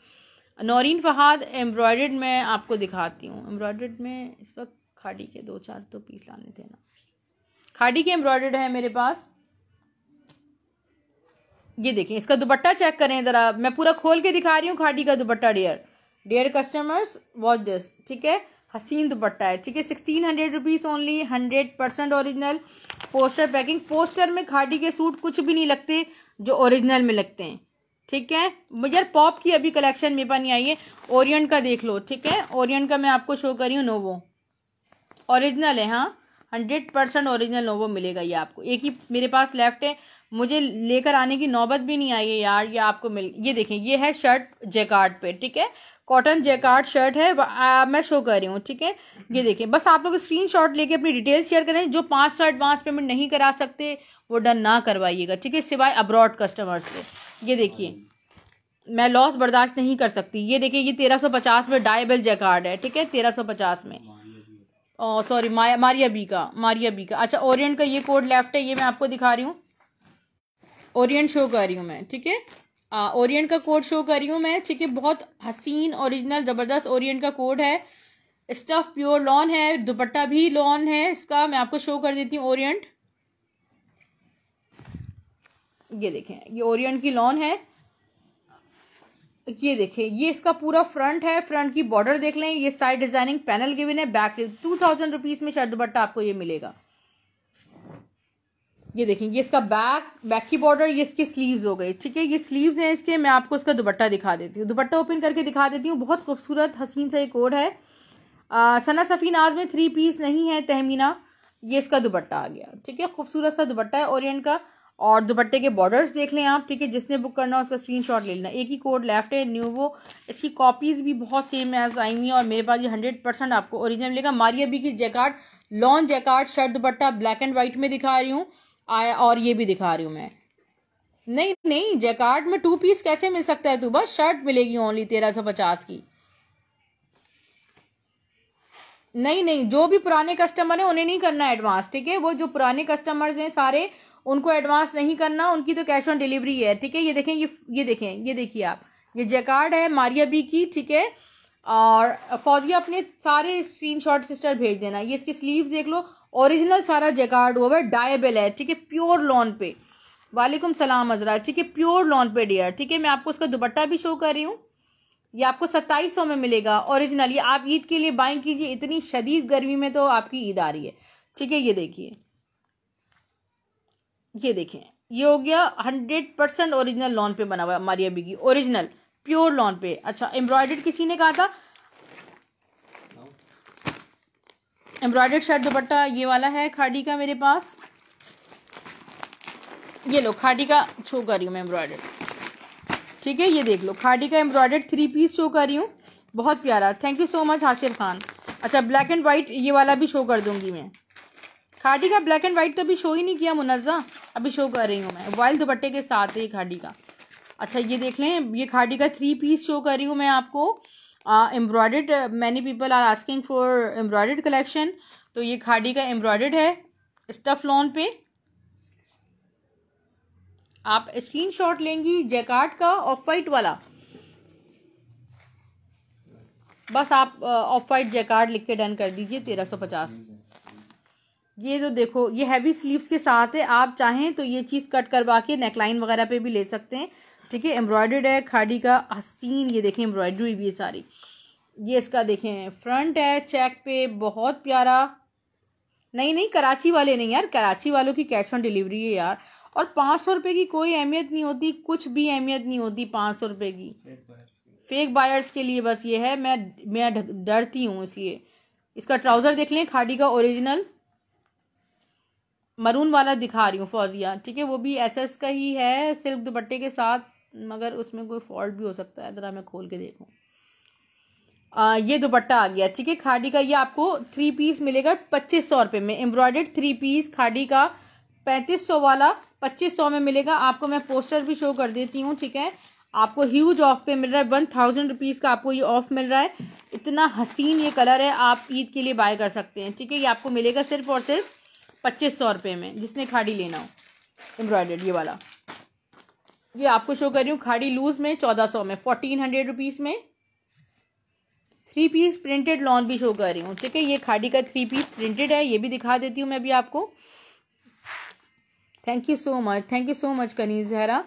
Speaker 1: नौरीन फहाद एम्ब्रॉयड में आपको दिखाती हूँ एम्ब्रॉयड में इस वक्त खाड़ी के दो चार तो पीस लाने थे ना खाड़ी के एम्ब्रॉयड है मेरे पास ये देखें इसका दुपट्टा चेक करें ज़रा मैं पूरा खोल के दिखा रही हूँ खाड़ी का dupatta dear dear customers watch this ठीक है हसीन दुपट्टा है ठीक है sixteen hundred rupees only hundred percent original poster packing poster में खाड़ी के सूट कुछ भी नहीं लगते जो ओरिजिनल में लगते हैं ठीक है मुझे पॉप की अभी कलेक्शन मेरे पास नहीं आई है ओरियंट का देख लो ठीक है ओरियंट का मैं आपको शो करी हूँ नोवो ओरिजिनल है हाँ हंड्रेड परसेंट ओरिजिनल नोवो मिलेगा ये आपको एक ही मेरे पास लेफ्ट है मुझे लेकर आने की नौबत भी नहीं आई है यार ये आपको मिल ये देखें ये है शर्ट जेकार्ड पे ठीक है कॉटन जैकार्ड शर्ट है आ, मैं शो कर रही हूँ ठीक है ये देखिए बस आप लोग स्क्रीनशॉट लेके अपनी डिटेल्स शेयर करें जो पाँच सौ एडवांस पेमेंट नहीं करा सकते वो डन ना करवाइएगा ठीक है सिवाय अब्रॉड कस्टमर से ये देखिए मैं लॉस बर्दाश्त नहीं कर सकती ये देखिए ये तेरह सौ पचास में डायबल जैकार्ड है ठीक है तेरह सौ पचास में सॉरी मारिया बी का मारिया बी का अच्छा ओरियंट का ये कोड लेफ्ट है ये मैं आपको दिखा रही हूँ ओरियंट शो कर रही हूँ मैं ठीक है ओरिएंट का कोड शो कर रही हूँ मैं ठीक है बहुत हसीन ओरिजिनल ज़बरदस्त ओरिएंट का कोड है स्टफ प्योर लॉन है दुपट्टा भी लॉन है इसका मैं आपको शो कर देती हूँ ओरिएंट ये देखें ये ओरिएंट की लॉन है ये देखें ये इसका पूरा फ्रंट है फ्रंट की बॉर्डर देख लें ये साइड डिजाइनिंग पैनल गिवन है बैक से टू थाउजेंड रुपीज़ में शर्ट दुपट्टा आपको ये मिलेगा ये देखें ये इसका बैक बैक की बॉर्डर ये इसके स्लीव्स हो गए ठीक है ये स्लीव्स हैं इसके मैं आपको इसका दुपट्टा दिखा देती हूँ दुपट्टा ओपन करके दिखा देती हूँ बहुत खूबसूरत हसीन सा ये कोड है आ, सना सफ़ी नाज में थ्री पीस नहीं है तहमीना ये इसका दुपट्टा आ गया ठीक है खूबसूरत सा दुपट्टा है ओरियंट का और दुपट्टे के बॉर्डर्स देख लें आप ठीक है जिसने बुक करना है उसका स्क्रीन ले लेना एक ही कोड लेफ्ट है न्यूवो इसकी कॉपीज़ भी बहुत सेम एज आई हुई और मेरे पास ये हंड्रेड परसेंट आपको ओरिजिनल मिलेगा मारिया बी की jacquard long jacquard shirt dupatta black and white में दिखा रही हूँ आया और ये भी दिखा रही हूं मैं नहीं नहीं जैकार्ड में टू पीस कैसे मिल सकता है तू बस शर्ट मिलेगी ओनली तेरह सौ पचास की नहीं नहीं जो भी पुराने कस्टमर हैं उन्हें नहीं करना एडवांस ठीक है वो जो पुराने कस्टमर हैं सारे उनको एडवांस नहीं करना उनकी तो कैश ऑन डिलीवरी है ठीक है ये देखें ये ये देखें ये देखिए आप ये जैकार्ड है मारिया बी की ठीक है और फौजी अपने सारे स्क्रीनशॉट सिस्टर भेज देना ये इसकी स्लीव देख लो ओरिजिनल सारा जेकार्ड हुआ है डायबल है ठीक है प्योर लॉन पे वालेकुम सलाम अजरा ठीक है प्योर लॉन पे डियर ठीक है मैं आपको उसका दुपट्टा भी शो कर रही हूँ ये आपको सत्ताईस सौ में मिलेगा ओरिजिनल ये आप ईद के लिए बाइंग कीजिए इतनी शदीद गर्मी में तो आपकी ईद आ रही है ठीक है ये देखिए ये देखें ये हो गया हंड्रेड परसेंट ओरिजिनल लॉन पे बना हुआ है मारिया बिगी ओरिजिनल प्योर लॉन पे अच्छा एम्ब्रॉयडर्ड किसी ने कहा था एम्ब्रॉयडर्ड शर्ट दुपट्टा ये वाला है खाड़ी का मेरे पास ये लो खाड़ी का शो कर रही हूँ मैं एम्ब्रॉयडर्ड ठीक है ये देख लो खाड़ी का एम्ब्रॉयडर्ड थ्री पीस शो कर रही हूँ बहुत प्यारा thank you so much Hashir Khan अच्छा ब्लैक एंड वाइट ये वाला भी शो कर दूंगी मैं खाड़ी का ब्लैक एंड वाइट तो अभी शो ही नहीं किया मुनज़ा अभी शो कर रही हूँ मैं वाइल्ड दुपट्टे के साथ ही खाड़ी का अच्छा ये देख लें ये खाड़ी का थ्री पीस शो कर रही हूँ मैं आपको embroidered many people are asking for embroidered collection तो ये खाड़ी का एम्ब्रॉयड है स्टफ लोन पे आप स्क्रीन शॉट लेंगी जैकार्ड का ऑफ वाइट वाला बस आप ऑफ वाइट जैकार्ड लिख के डन कर दीजिए तेरह सौ पचास ये तो देखो ये हैवी स्लीव्स के साथ है आप चाहें तो ये चीज़ कट करवा के नेकलाइन वगैरह पे भी ले सकते हैं ठीक है एम्ब्रॉयडर्ड है खाड़ी का हसीन ये देखें एम्ब्रॉयडरी भी है सारी ये इसका देखें फ्रंट है चेक पे बहुत प्यारा नहीं नहीं कराची वाले नहीं यार कराची वालों की कैश ऑन डिलीवरी है यार और पाँच सौ रुपये की कोई अहमियत नहीं होती कुछ भी अहमियत नहीं होती पाँच सौ रुपये की फेक बायर्स के लिए बस ये है मैं मैं डरती हूँ इसलिए इसका ट्राउज़र देख लें खाड़ी का ओरिजिनल मरून वाला दिखा रही हूँ फौजिया ठीक है वो भी एसएस का ही है सिल्क दुपट्टे के साथ मगर उसमें कोई फॉल्ट भी हो सकता है ज़रा मैं खोल के देखूँ आ, ये दुपट्टा आ गया ठीक है खाड़ी का ये आपको थ्री पीस मिलेगा पच्चीस सौ रुपये में एम्ब्रॉयडर्ड थ्री पीस खाड़ी का पैंतीस सौ वाला पच्चीस सौ में मिलेगा आपको मैं पोस्टर भी शो कर देती हूँ ठीक है आपको ह्यूज ऑफ पे मिल रहा है वन थाउजेंड रुपीज़ का आपको ये ऑफ मिल रहा है इतना हसीन ये कलर है आप ईद के लिए बाय कर सकते हैं ठीक है ये आपको मिलेगा सिर्फ और सिर्फ पच्चीस सौ रुपये में जिसने खाड़ी लेना हो एम्ब्रॉयडर्ड ये वाला ये आपको शो कर रही हूँ खाड़ी लूज में चौदह सौ में फोर्टीन हंड्रेड रुपीज़ में थ्री पीस प्रिंटेड लॉन भी शो कर रही हूँ ठीक है ये खाड़ी का थ्री पीस प्रिंटेड है ये भी दिखा देती हूँ मैं अभी आपको thank you so much thank you so much Kani Zahra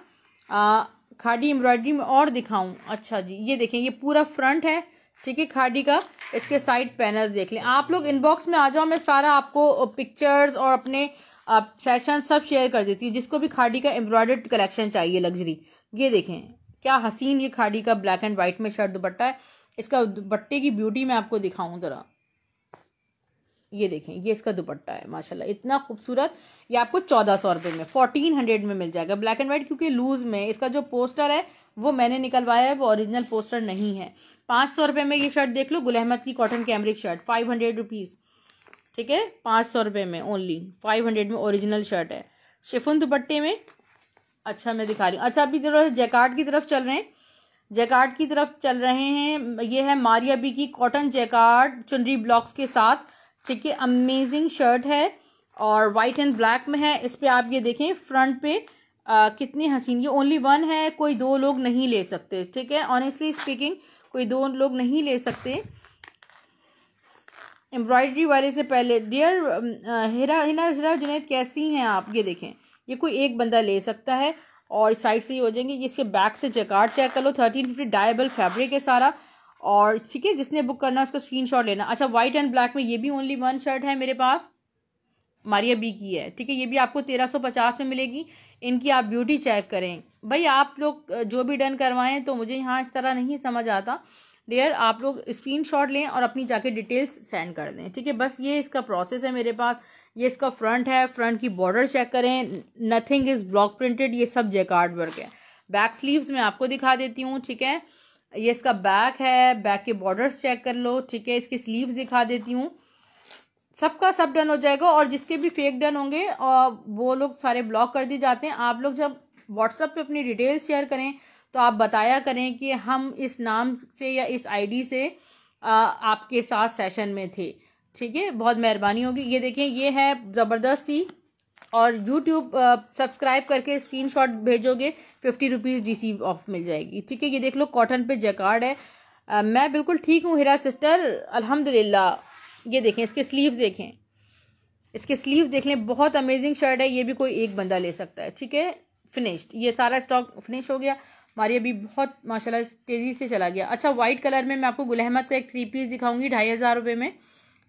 Speaker 1: खाड़ी एम्ब्रॉयडरी में और दिखाऊं अच्छा जी ये देखें ये पूरा फ्रंट है ठीक है खाड़ी का इसके साइड पैनल्स देख लें आप लोग इनबॉक्स में आ जाओ मैं सारा आपको पिक्चर्स और अपने आप सेशन सब शेयर कर देती है जिसको भी खाड़ी का एम्ब्रॉयडर्ड कलेक्शन चाहिए लग्जरी ये देखें क्या हसीन ये खाड़ी का ब्लैक एंड वाइट में शर्ट दुपट्टा है इसका दुपट्टे की ब्यूटी मैं आपको दिखाऊं ज़रा ये देखें ये इसका दुपट्टा है माशाल्लाह इतना खूबसूरत ये आपको चौदह सौ रुपये में फोर्टीन हंड्रेड में मिल जाएगा ब्लैक एंड वाइट क्योंकि लूज़ में इसका जो पोस्टर है वो मैंने निकलवाया है वो ओरिजिनल पोस्टर नहीं है पाँच सौ रुपये में ये शर्ट देख लो गुल अहमद की cotton cambric shirt five hundred rupees ठीक है पाँच सौ रुपये में ओनली फाइव हंड्रेड में ओरिजिनल शर्ट है शिफुन दुपट्टे में अच्छा मैं दिखा रही हूँ अच्छा अभी जरा जैकार्ड की तरफ चल रहे हैं जैकार्ड की तरफ चल रहे हैं ये है मारिया बी की कॉटन जैकार्ड चुनरी ब्लॉक्स के साथ ठीक है अमेजिंग शर्ट है और वाइट एंड ब्लैक में है इस पर आप ये देखें फ्रंट पे आ, कितनी हसीन ये ओनली वन है कोई दो लोग नहीं ले सकते ठीक है ऑनेस्टली स्पीकिंग कोई दो लोग नहीं ले सकते एम्ब्रॉयडरी वाले से पहले dear um, uh, Hira Hina Hira Junaid कैसी हैं आप ये देखें ये कोई एक बंदा ले सकता है और साइड से ये हो जाएंगे इसके बैक से जैकार्ड चेक कर लो थर्टीन फिफ्टी डायबल फैब्रिक है सारा और ठीक है जिसने बुक करना है उसका शॉट लेना अच्छा वाइट एंड ब्लैक में ये भी ओनली वन शर्ट है मेरे पास मारिया बी की है ठीक है ये भी आपको तेरह सौ पचास में मिलेगी इनकी आप ब्यूटी चेक करें भाई आप लोग uh, जो भी डन करवाएं तो मुझे यहाँ इस तरह नहीं समझ आता डियर आप लोग स्क्रीनशॉट लें और अपनी जाके डिटेल्स सेंड कर दें ठीक है बस ये इसका प्रोसेस है मेरे पास ये इसका फ्रंट है फ्रंट की बॉर्डर चेक करें नथिंग इज़ ब्लॉक प्रिंटेड ये सब जेकार्ड वर्क है बैक स्लीव्स मैं आपको दिखा देती हूँ ठीक है ये इसका बैक है बैक के बॉर्डर्स चेक कर लो ठीक है इसके स्लीव्स दिखा देती हूँ सबका सब डन हो जाएगा और जिसके भी फेक डन होंगे और वो लोग सारे ब्लॉक कर दिए जाते हैं आप लोग जब व्हाट्सअप पे अपनी डिटेल्स शेयर करें तो आप बताया करें कि हम इस नाम से या इस आईडी से आपके साथ सेशन में थे ठीक है बहुत मेहरबानी होगी ये देखें ये है ज़बरदस्त सी और यूट्यूब सब्सक्राइब करके स्क्रीनशॉट भेजोगे फिफ्टी रुपीज़ डी ऑफ मिल जाएगी ठीक है ये देख लो कॉटन पे जैकार्ड है आ, मैं बिल्कुल ठीक हूँ हिरा सिस्टर अल्हम्दुलिल्लाह ये देखें इसके स्लीव देखें इसके स्लीव देख लें बहुत अमेजिंग शर्ट है ये भी कोई एक बंदा ले सकता है ठीक है फिनिश्ड ये सारा स्टॉक फिनिश हो गया हमारी अभी बहुत माशाल्लाह तेज़ी से चला गया अच्छा वाइट कलर में मैं आपको गुलहमद का एक थ्री पीस दिखाऊंगी ढाई हज़ार रुपये में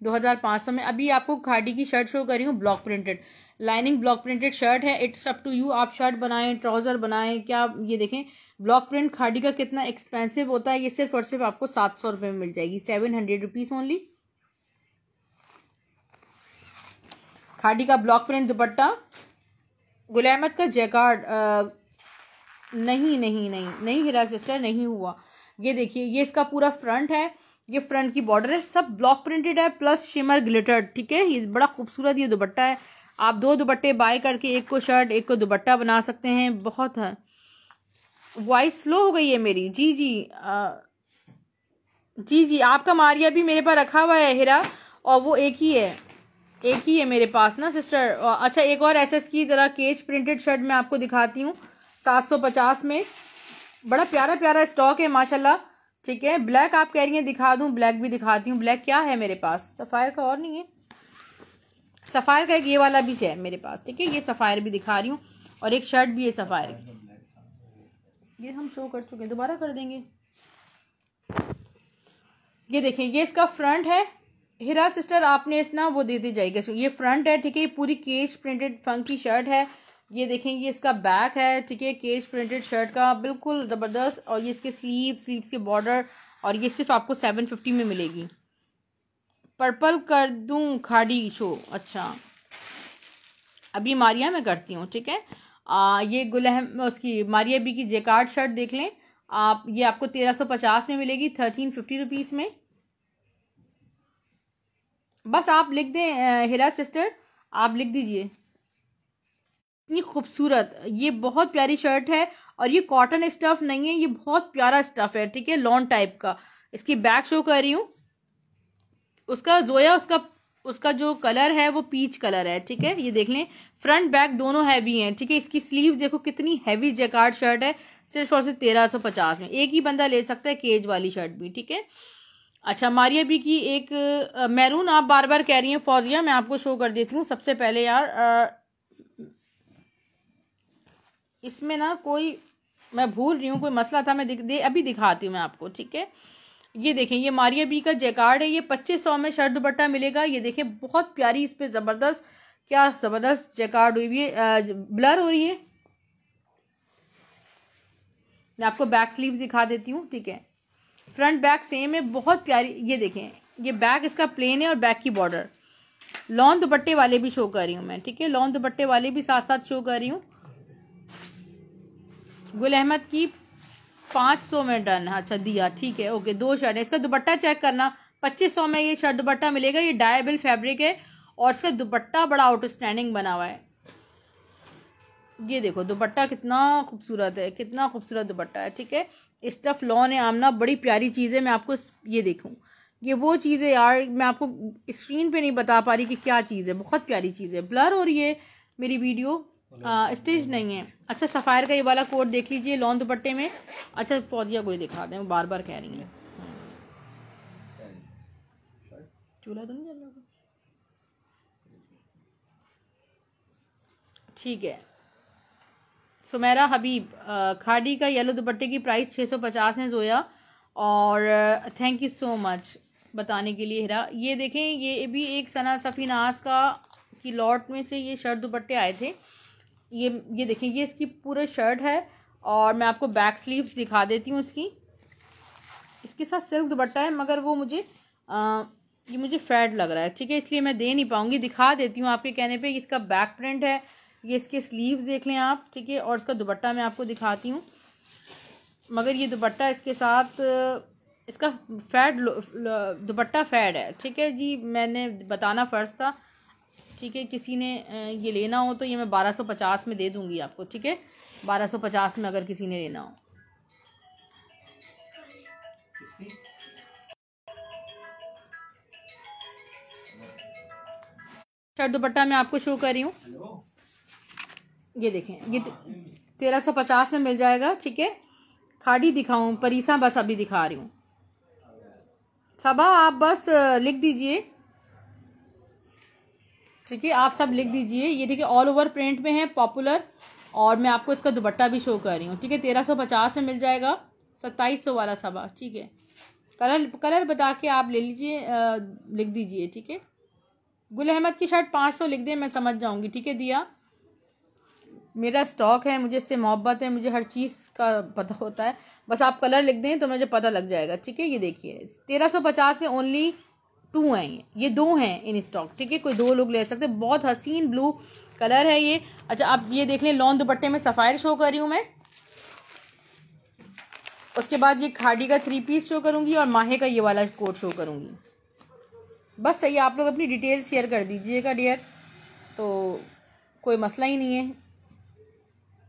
Speaker 1: दो हज़ार पाँच सौ में अभी आपको खाड़ी की शर्ट शो रही हूँ block printed lining block printed shirt है इट्स अप टू यू आप शर्ट बनाएं ट्राउज़र बनाएं क्या ये देखें ब्लॉक प्रिंट खाड़ी का कितना एक्सपेंसिव होता है ये सिर्फ और सिर्फ आपको सात सौ रुपये में मिल जाएगी सेवन हंड्रेड रुपीज़ ओनली खाड़ी का ब्लॉक प्रिंट दुपट्टा गुल अहमद का जैकार्ड नहीं नहीं नहीं नहीं हिरा सिस्टर नहीं हुआ ये देखिए ये इसका पूरा फ्रंट है ये फ्रंट की बॉर्डर है सब ब्लॉक प्रिंटेड है प्लस शिमर ग्लिटर्ड ठीक है ये बड़ा खूबसूरत ये दुपट्टा है आप दो दुपट्टे बाय करके एक को शर्ट एक को दुपट्टा बना सकते हैं बहुत है वॉइस स्लो हो गई है मेरी जी जी आ, जी जी आपका मारिया भी मेरे पास रखा हुआ है हेरा और वो एक ही है एक ही है मेरे पास ना सिस्टर अच्छा एक और एसएस की तरह केज प्रिंटेड शर्ट मैं आपको दिखाती हूँ 750 में बड़ा प्यारा प्यारा स्टॉक है माशाल्लाह ठीक है ब्लैक आप कह रही हैं दिखा दूं ब्लैक भी दिखाती हूँ ब्लैक क्या है मेरे पास सफ़ायर का और नहीं है सफ़ायर का एक ये वाला भी है मेरे पास ठीक है ये सफ़ायर भी दिखा रही हूँ और एक शर्ट भी है सफ़ायर ये हम शो कर चुके हैं दोबारा कर देंगे ये देखें ये इसका फ्रंट है हिरा सिस्टर आपने इस ना वो दे दी जाएगी ये फ्रंट है ठीक है ये पूरी केज प्रिंटेड फंकी शर्ट है ये देखें ये इसका बैक है ठीक है केज प्रिंटेड शर्ट का बिल्कुल ज़बरदस्त और ये इसके स्लीव स्लीव के बॉर्डर और ये सिर्फ आपको सेवन फिफ्टी में मिलेगी पर्पल कर दूँ खाड़ी शो अच्छा अभी मारिया में करती हूँ ठीक है ये गुलहम उसकी मारिया बी की जेकार्ड शर्ट देख लें आप ये आपको तेरह सौ पचास में मिलेगी थर्टीन फिफ्टी रुपीज़ में बस आप लिख दें हिरा सिस्टर आप लिख दीजिए इतनी खूबसूरत ये बहुत प्यारी शर्ट है और ये कॉटन स्टफ नहीं है ये बहुत प्यारा स्टफ है ठीक है लॉन्ग टाइप का इसकी बैक शो कर रही हूँ उसका जोया उसका उसका जो कलर है वो पीच कलर है ठीक है ये देख लें फ्रंट बैक दोनों हैवी हैं ठीक है इसकी स्लीव देखो कितनी हैवी जैकार्ड शर्ट है सिर्फ और सिर्फ तेरह सौ पचास में एक ही बंदा ले सकता है केज वाली शर्ट भी ठीक है अच्छा मारिया भी की एक मैरून आप बार बार कह रही हैं फौजिया मैं आपको शो कर देती हूँ सबसे पहले यार आ, इसमें ना कोई मैं भूल रही हूँ कोई मसला था मैं दिख, दे, अभी दिखाती हूँ मैं आपको ठीक है ये देखें ये मारिया बी का जैकार्ड है ये पच्चीस सौ में शर्ट दुपट्टा मिलेगा ये देखें बहुत प्यारी इस पर ज़बरदस्त क्या ज़बरदस्त जैकार्ड हुई हुई ब्लर हो रही है मैं आपको बैक स्लीव दिखा देती हूँ ठीक है फ्रंट बैक सेम है बहुत प्यारी ये देखें ये बैक इसका प्लेन है और बैक की बॉर्डर लॉन्ग दुपट्टे वाले भी शो कर रही हूँ मैं ठीक है लॉन्ग दुपट्टे वाले भी साथ साथ शो कर रही हूँ गुल अहमद की पाँच सौ में डन अच्छा दिया ठीक है ओके दो शर्ट है इसका दुपट्टा चेक करना पच्चीस सौ में ये शर्ट दुपट्टा मिलेगा ये डायबल फैब्रिक है और इसका दुपट्टा बड़ा आउटस्टैंडिंग बना हुआ है ये देखो दुपट्टा कितना खूबसूरत है कितना खूबसूरत दुपट्टा है ठीक है स्टफ लॉन है आमना बड़ी प्यारी चीज़ है मैं आपको ये देखूँ ये वो चीज़ है यार मैं आपको स्क्रीन पे नहीं बता पा रही कि क्या चीज़ है बहुत प्यारी चीज़ है ब्लर हो रही है मेरी वीडियो स्टिच नहीं है अच्छा सफ़ायर का ये वाला कोट देख लीजिए लॉन दुपट्टे में अच्छा फौजिया को ही दिखा दें बार बार कह रही है चूल्हा तो नहीं ठीक है सुमेरा हबीब खाडी का येलो दुपट्टे की प्राइस छः सौ पचास है जोया और थैंक यू सो मच बताने के लिए हिरा ये देखें ये भी एक सना सफ़ी नाज का की लॉट में से ये शर्ट दुपट्टे आए थे ये ये देखिए ये इसकी पूरे शर्ट है और मैं आपको बैक स्लीव्स दिखा देती हूँ इसकी इसके साथ सिल्क दुपट्टा है मगर वो मुझे आ, ये मुझे फैड लग रहा है ठीक है इसलिए मैं दे नहीं पाऊँगी दिखा देती हूँ आपके कहने पे इसका बैक प्रिंट है ये इसके स्लीव्स देख लें आप ठीक है और इसका दुपट्टा मैं आपको दिखाती हूँ मगर ये दुपट्टा इसके साथ इसका फैड दुपट्टा फैड है ठीक है जी मैंने बताना फ़र्ज था ठीक है किसी ने ये लेना हो तो ये मैं बारह सौ पचास में दे दूंगी आपको ठीक है बारह पचास में अगर किसी ने लेना हो शर्ट अच्छा, दुपट्टा मैं आपको शो कर रही हूँ ये देखें ये तेरह सौ पचास में मिल जाएगा ठीक है खाड़ी दिखाऊं परीसा बस अभी दिखा रही हूँ सबा आप बस लिख दीजिए ठीक है आप सब लिख दीजिए ये देखिए ऑल ओवर प्रिंट में है पॉपुलर और मैं आपको इसका दुपट्टा भी शो कर रही हूँ ठीक है तेरह सौ पचास में मिल जाएगा सत्ताईस सौ वाला सवा ठीक है कलर कलर बता के आप ले लीजिए लिख दीजिए ठीक है गुल अहमद की शर्ट पाँच सौ लिख दें मैं समझ जाऊँगी ठीक है दिया मेरा स्टॉक है मुझे इससे मोहब्बत है मुझे हर चीज़ का पता होता है बस आप कलर लिख दें तो मुझे पता लग जाएगा ठीक है ये देखिए तेरह सौ पचास में ओनली टू हैं ये ये दो हैं इन स्टॉक ठीक है कोई दो लोग ले सकते हैं बहुत हसीन ब्लू कलर है ये अच्छा आप ये देख लें लॉन दुपट्टे में सफ़ायर शो कर रही हूं मैं उसके बाद ये खाड़ी का थ्री पीस शो करूंगी और माहे का ये वाला कोट शो करूंगी बस सही आप लोग अपनी डिटेल शेयर कर दीजिएगा डियर तो कोई मसला ही नहीं है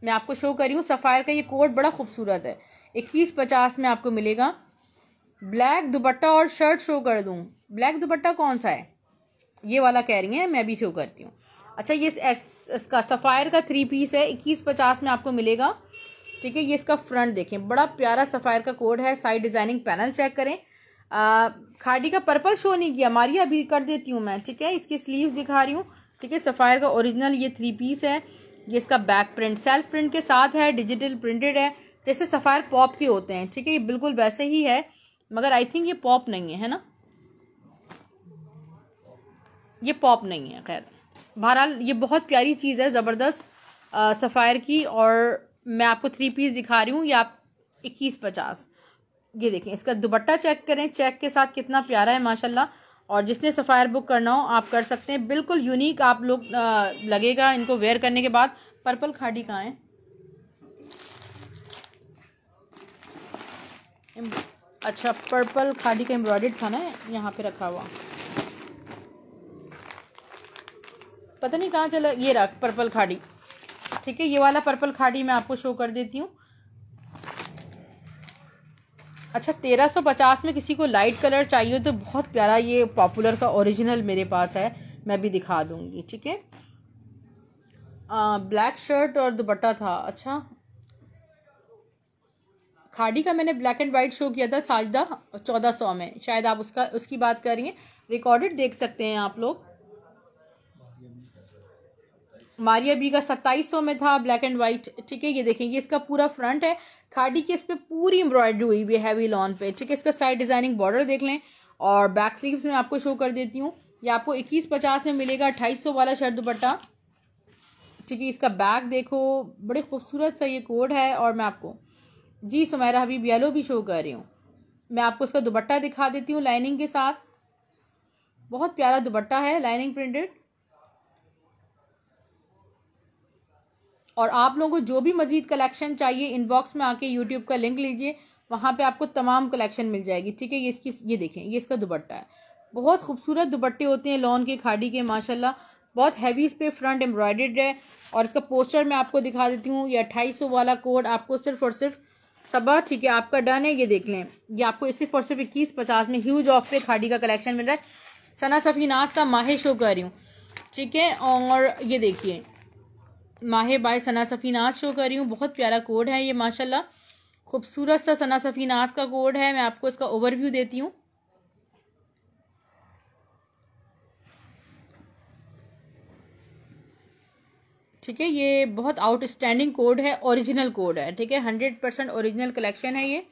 Speaker 1: मैं आपको शो कर रही हूँ सफ़ायर का ये कोट बड़ा खूबसूरत है इक्कीस पचास में आपको मिलेगा ब्लैक दुपट्टा और शर्ट शो कर दूँ ब्लैक दुपट्टा कौन सा है ये वाला कह रही हैं मैं भी शो करती हूँ अच्छा ये इसका सफ़ायर का थ्री पीस है इक्कीस पचास में आपको मिलेगा ठीक है ये इसका फ्रंट देखें बड़ा प्यारा सफ़ायर का कोड है साइड डिज़ाइनिंग पैनल चेक करें आ, खाड़ी का पर्पल शो नहीं किया हमारी अभी कर देती हूँ मैं ठीक है इसकी स्लीव दिखा रही हूँ ठीक है सफ़ायर का ओरिजिनल ये थ्री पीस है ये इसका बैक प्रिंट सेल्फ प्रिंट के साथ है डिजिटल प्रिंटेड है जैसे सफ़ायर पॉप के होते हैं ठीक है ये बिल्कुल वैसे ही है मगर आई थिंक ये पॉप नहीं है है ना ये पॉप नहीं है खैर बहरहाल ये बहुत प्यारी चीज़ है ज़बरदस्त सफ़ायर की और मैं आपको थ्री पीस दिखा रही हूँ ये आप इक्कीस पचास ये देखें इसका दुबट्टा चेक करें चेक के साथ कितना प्यारा है माशाल्लाह और जिसने सफ़ायर बुक करना हो आप कर सकते हैं बिल्कुल यूनिक आप लोग लगेगा इनको वेयर करने के बाद पर्पल खाडी कहाँ है अच्छा पर्पल खाड़ी का एम्ब्रॉयड था ना यहाँ पे रखा हुआ पता नहीं कहाँ चला ये रख पर्पल खाड़ी ठीक है ये वाला पर्पल खाड़ी मैं आपको शो कर देती हूँ अच्छा तेरह सौ पचास में किसी को लाइट कलर चाहिए तो बहुत प्यारा ये पॉपुलर का ओरिजिनल मेरे पास है मैं भी दिखा दूंगी ठीक है ब्लैक शर्ट और दुपट्टा था अच्छा खाड़ी का मैंने ब्लैक एंड वाइट शो किया था साजदा चौदह सौ में शायद आप उसका उसकी बात कर रही हैं रिकॉर्डेड देख सकते हैं आप लोग मारिया बी का सत्ताईस सौ में था ब्लैक एंड वाइट ठीक है ये देखें ये इसका पूरा फ्रंट है खाड़ी की इस पर पूरी एम्ब्रॉयडरी हुई हुई हैवी लॉन पे ठीक है इसका साइड डिजाइनिंग बॉर्डर देख लें और बैक स्लीव्स में आपको शो कर देती हूँ ये आपको इक्कीस पचास में मिलेगा अट्ठाईस सौ वाला शर्ट दुपट्टा ठीक है इसका बैक देखो बड़े खूबसूरत सा ये कोड है और मैं आपको जी सुमेरा हबीब येलो भी शो कर रही हूँ मैं आपको इसका दुपट्टा दिखा देती हूँ लाइनिंग के साथ बहुत प्यारा दुपट्टा है लाइनिंग प्रिंटेड और आप लोगों को जो भी मजीद कलेक्शन चाहिए इनबॉक्स में आके यूट्यूब का लिंक लीजिए वहां पे आपको तमाम कलेक्शन मिल जाएगी ठीक है ये इसकी ये देखें ये इसका दुपट्टा है बहुत खूबसूरत दुपट्टे होते हैं लॉन के खाड़ी के माशाल्लाह बहुत हैवी इस पर फ्रंट एम्ब्रॉयडेड है और इसका पोस्टर मैं आपको दिखा देती हूँ ये अट्ठाईस वाला कोड आपको सिर्फ और सिर्फ सब बात ठीक है आपका डन है ये देख लें ये आपको सिर्फ और सिर्फ इक्कीस पचास में ह्यूज ऑफ पे खाड़ी का कलेक्शन मिल रहा है सना सफीनाज का माहे शो कर रही हूँ ठीक है और ये देखिए माहे बाय सना सफीनाज शो कर रही हूँ बहुत प्यारा कोड है ये माशाल्लाह खूबसूरत सा सना सफीनाज का कोड है मैं आपको इसका ओवरव्यू देती हूँ ठीक है ये बहुत आउटस्टैंडिंग कोड है ओरिजिनल कोड है ठीक है हंड्रेड परसेंट ओरिजिनल कलेक्शन है ये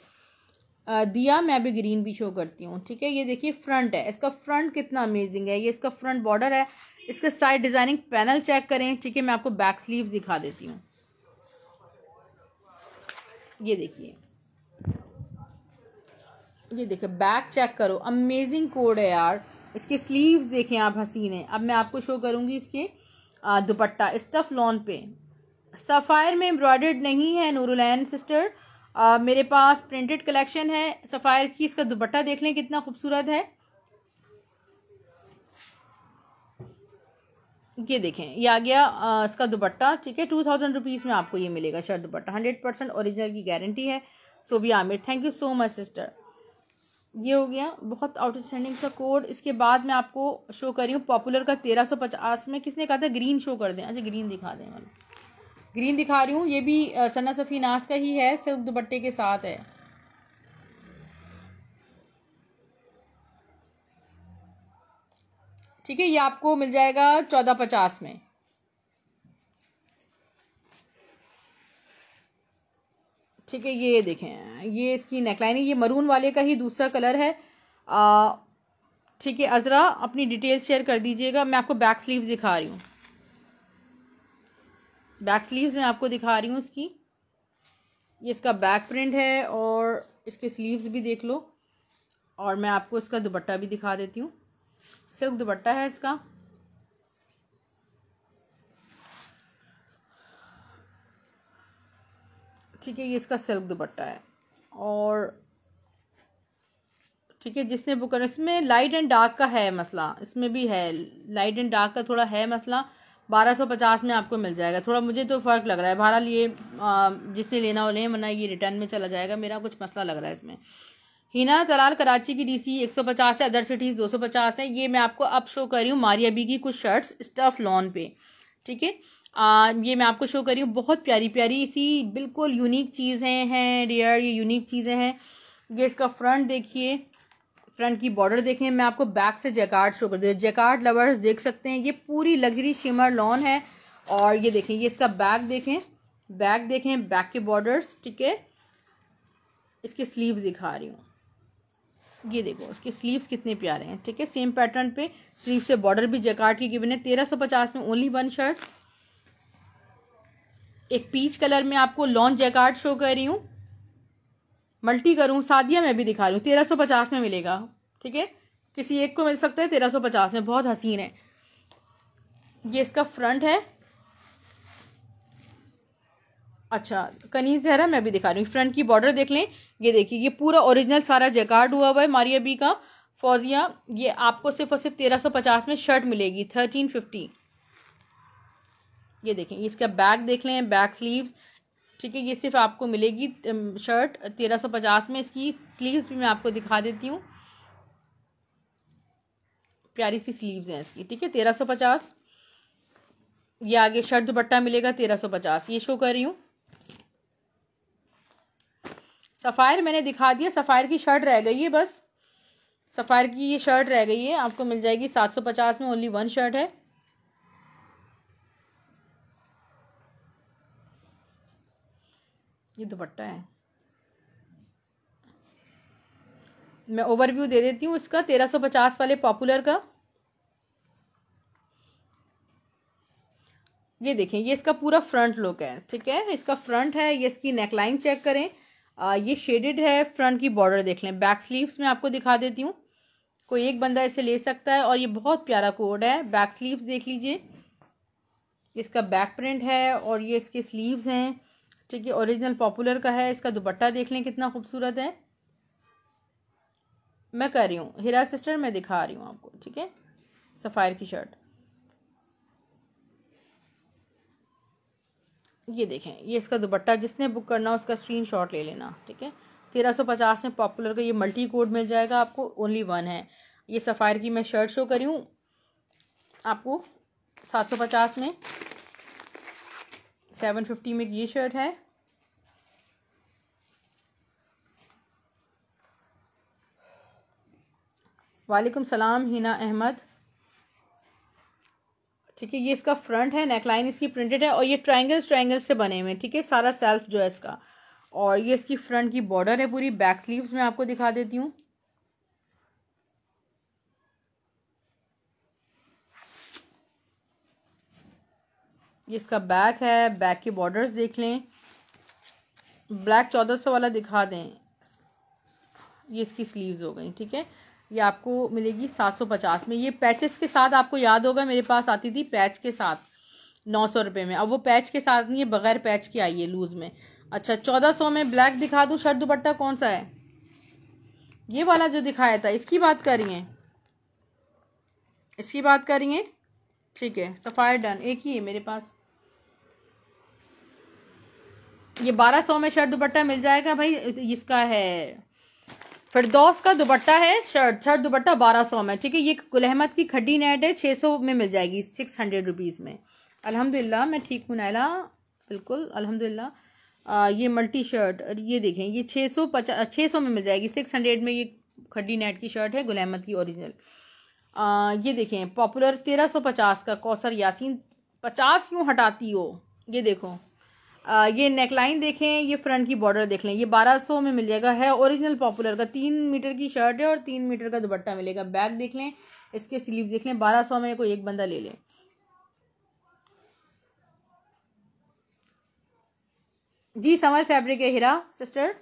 Speaker 1: दिया मैं भी ग्रीन भी शो करती हूँ ठीक है ये देखिए फ्रंट है इसका फ्रंट कितना अमेजिंग है ये इसका फ्रंट बॉर्डर है इसके साइड डिज़ाइनिंग पैनल चेक करें ठीक है मैं आपको बैक स्लीव दिखा देती हूँ ये देखिए ये देखिए बैक चेक करो अमेजिंग कोड है यार इसके स्लीव्स देखें आप हसीन है अब मैं आपको शो करूंगी इसके दुपट्टा स्टफ लॉन पे सफ़ायर में एम्ब्रॉयडर्ड नहीं है नूरुलैन सिस्टर आ, मेरे पास प्रिंटेड कलेक्शन है सफ़ायर की इसका दुपट्टा देख लें कितना खूबसूरत है ये देखें ये आ गया आ, इसका दुपट्टा ठीक है टू थाउजेंड रुपीज़ में आपको ये मिलेगा shirt dupatta hundred percent original की गारंटी है सो भी Aamir thank you so much sister ये हो गया बहुत आउटस्टैंडिंग सा कोड इसके बाद मैं आपको शो कर रही हूँ पॉपुलर का तेरह सौ पचास में किसने कहा था ग्रीन शो कर दें अच्छा ग्रीन दिखा दें मैं ग्रीन दिखा रही हूँ ये भी सना सफ़ी नास का ही है सिर्फ दुपट्टे के साथ है ठीक है ये आपको मिल जाएगा चौदह पचास में ठीक है ये देखें ये इसकी नेकलाइन है ये मरून वाले का ही दूसरा कलर है ठीक है अज़रा अपनी डिटेल शेयर कर दीजिएगा मैं आपको बैक स्लीव्स दिखा रही हूँ बैक स्लीव्स मैं आपको दिखा रही हूँ इसकी ये इसका बैक प्रिंट है और इसके स्लीव्स भी देख लो और मैं आपको इसका दुपट्टा भी दिखा देती हूँ सिर्फ दुपट्टा है इसका ठीक है ये इसका सिल्क दुपट्टा है और ठीक है जिसने बुक करना इसमें लाइट एंड डार्क का है मसला इसमें भी है लाइट एंड डार्क का थोड़ा है मसला बारह सौ पचास में आपको मिल जाएगा थोड़ा मुझे तो फ़र्क लग रहा है बहरहाल ये जिसने लेना हो लें वरना ये रिटर्न में चला जाएगा मेरा कुछ मसला लग रहा है इसमें हिना तलाल कराची की डीसी 150 है अदर सिटीज़ 250 है ये मैं आपको अब शो कर रही हूँ मारिया बी की कुछ शर्ट्स स्टफ लॉन पे ठीक है आ, ये मैं आपको शो कर रही हूँ बहुत प्यारी प्यारी इसी बिल्कुल यूनिक चीज़ें हैं डियर ये यूनिक चीज़ें हैं ये इसका फ्रंट देखिए फ्रंट की बॉर्डर देखें मैं आपको बैक से जैकार्ड शो कर दूँ जैकार्ड लवर्स देख सकते हैं ये पूरी लग्जरी शिमर लॉन है और ये देखें ये इसका बैक देखें बैक देखें बैक के बॉर्डर्स ठीक है इसके स्लीव्स दिखा रही हूँ ये देखो इसके स्लीव्स कितने प्यारे हैं ठीक है सेम पैटर्न पे स्लीव से बॉर्डर भी जैकार्ड की गिवन है तेरह सौ पचास में ओनली वन शर्ट एक पीच कलर में आपको लॉन्च जैकार्ड शो कर रही हूँ मल्टी करूँ सादिया में भी दिखा रही हूँ तेरह सौ पचास में मिलेगा ठीक है किसी एक को मिल सकता है तेरह सौ पचास में बहुत हसीन है ये इसका फ्रंट है अच्छा कनीज जहरा मैं भी दिखा रही हूँ फ्रंट की बॉर्डर देख लें ये देखिए ये पूरा ओरिजिनल सारा जैकार्ड हुआ हुआ है मारिया बी का फौजिया ये आपको सिर्फ और सिर्फ तेरह सौ पचास में शर्ट मिलेगी थर्टीन फिफ्टी ये देखें इसका बैक देख लें बैक स्लीव्स ठीक है ये सिर्फ आपको मिलेगी शर्ट तेरह सौ पचास में इसकी स्लीव्स भी मैं आपको दिखा देती हूँ प्यारी सी स्लीव्स हैं इसकी ठीक है तेरह सौ पचास ये आगे शर्ट दुपट्टा मिलेगा तेरह सौ पचास ये शो कर रही हूँ सफ़ायर मैंने दिखा दिया सफ़ायर की शर्ट रह गई है बस सफ़ायर की ये शर्ट रह गई है आपको मिल जाएगी सात सौ पचास में ओनली वन शर्ट है ये दुपट्टा है मैं ओवरव्यू दे देती हूँ इसका तेरह सौ पचास वाले पॉपुलर का ये देखें ये इसका पूरा फ्रंट लुक है ठीक है इसका फ्रंट है ये इसकी नेकलाइन चेक करें आ, ये शेडेड है फ्रंट की बॉर्डर देख लें बैक स्लीव्स में आपको दिखा देती हूँ कोई एक बंदा इसे ले सकता है और ये बहुत प्यारा कोड है बैक स्लीव्स देख लीजिए इसका बैक प्रिंट है और ये इसके स्लीव्स हैं ठीक है ओरिजिनल पॉपुलर का है इसका दुपट्टा देख लें कितना खूबसूरत है मैं कह रही हूँ हीरा सिस्टर मैं दिखा रही हूँ आपको ठीक है सफ़ायर की शर्ट ये देखें ये इसका दुपट्टा जिसने बुक करना उसका स्क्रीन शॉट ले लेना ठीक है तेरह सौ पचास में पॉपुलर का ये मल्टी कोड मिल जाएगा आपको ओनली वन है ये सफ़ायर की मैं शर्ट शो करी हूँ आपको सात सौ पचास में सेवन फिफ्टी में ये शर्ट है वालेकुम सलाम हिना अहमद ठीक है ये इसका फ्रंट है नेकलाइन इसकी प्रिंटेड है और ये ट्राइंगल्स ट्राइंगल्स से बने हुए हैं ठीक है सारा सेल्फ जो है इसका और ये इसकी फ्रंट की बॉर्डर है पूरी बैक स्लीव्स में आपको दिखा देती हूँ ये इसका बैक है बैक के बॉर्डर्स देख लें ब्लैक चौदह सौ वाला दिखा दें ये इसकी स्लीव्स हो गई ठीक है ये आपको मिलेगी सात सौ पचास में ये पैचेस के साथ आपको याद होगा मेरे पास आती थी पैच के साथ नौ सौ रुपये में अब वो पैच के साथ नहीं है बगैर पैच के आई है लूज़ में अच्छा चौदह सौ में ब्लैक दिखा दूँ शर्ट दुपट्टा कौन सा है ये वाला जो दिखाया था इसकी बात करिए इसकी बात करिए ठीक है सफ़ायर डन एक ही है मेरे पास ये बारह सौ में शर्ट दुपट्टा मिल जाएगा भाई इसका है फिरदौस का दुपट्टा है शर्ट शर्ट दुपट्टा बारह सौ में ठीक है ये गुलहमत की खड्डी नेट है छः सौ में मिल जाएगी सिक्स हंड्रेड रुपीज़ में अल्हम्दुलिल्लाह मैं ठीक हूँ नायला बिल्कुल अल्हम्दुलिल्लाह ये मल्टी शर्ट ये देखें ये छः सौ पचास छः सौ में मिल जाएगी सिक्स हंड्रेड में ये खड्डी नेट की शर्ट है गुलहमत की ओरिजिनल ये देखें पॉपुलर तेरह सौ पचास का कौसर यासीन पचास क्यों हटाती हो ये देखो आ, ये नेकलाइन देखें ये फ्रंट की बॉर्डर देख लें ये बारह सौ में मिल जाएगा है ओरिजिनल पॉपुलर का तीन मीटर की शर्ट है और तीन मीटर का दुपट्टा मिलेगा बैग देख लें इसके स्लीव देख लें बारह सौ में कोई एक बंदा ले लें जी समर फैब्रिक है हीरा सिस्टर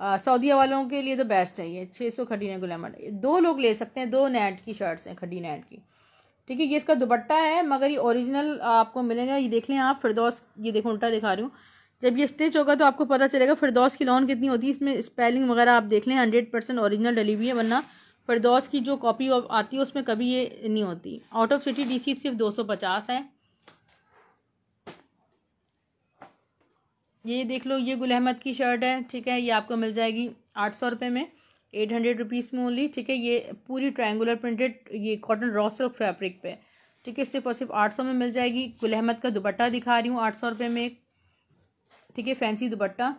Speaker 1: सऊदीया वालों के लिए तो बेस्ट है ये छः सौ खडीना गुलाम दो लोग ले सकते हैं दो नेट की शर्ट्स हैं खडी नेट की ठीक है ये इसका दुपट्टा है मगर ये ओरिजिनल आपको मिलेगा ये देख लें आप फिरदौस ये देखो उल्टा दिखा रही हूँ जब ये स्टिच होगा तो आपको पता चलेगा फिरदौस की लॉन कितनी होती है इसमें स्पेलिंग वगैरह आप देख लें हंड्रेड परसेंट ओरिजिनल डली हुई है वरना फिरदौस की जो कॉपी आती है उसमें कभी ये नहीं होती आउट ऑफ सिटी डी सिर्फ दो सौ पचास है ये देख लो ये गुल अहमद की शर्ट है ठीक है ये आपको मिल जाएगी आठ सौ रुपये में एट हंड्रेड रुपीज़ में ओनली ठीक है ये पूरी ट्रायंगुलर प्रिंटेड ये कॉटन रॉ सिल्क फैब्रिक पे ठीक है सिर्फ और सिर्फ आठ सौ में मिल जाएगी गुल अहमद का दुपट्टा दिखा रही हूँ आठ सौ रुपये में ठीक है फैंसी दुपट्टा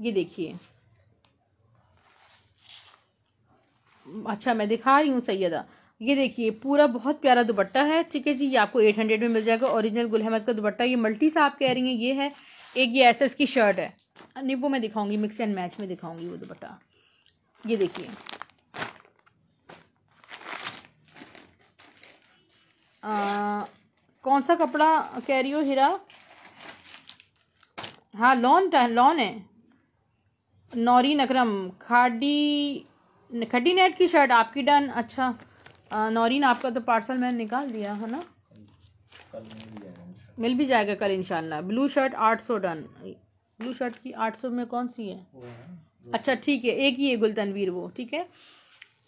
Speaker 1: ये देखिए अच्छा मैं दिखा रही हूँ सैदा ये देखिए पूरा बहुत प्यारा दुपट्टा है ठीक है जी ये आपको एट हंड्रेड में मिल जाएगा ओरिजिनल अहमद का दुपट्टा ये मल्टी सा आप कह रही हैं ये है एक ये एस की शर्ट है नहीं वो मैं दिखाऊंगी मिक्स एंड मैच में दिखाऊंगी वो दुपट्टा ये देखिए कौन सा कपड़ा कह रही हो हीरा हाँ लॉन लॉन है नौरी नकरम खाडी खड्डी नेट की शर्ट आपकी डन अच्छा नौरीन आपका तो पार्सल मैंने निकाल दिया है ना मिल भी जाएगा कल इनशाला ब्लू शर्ट आठ सौ डन ब्लू शर्ट की आठ सौ में कौन सी है, है अच्छा ठीक है एक ही है गुल तनवीर वो ठीक है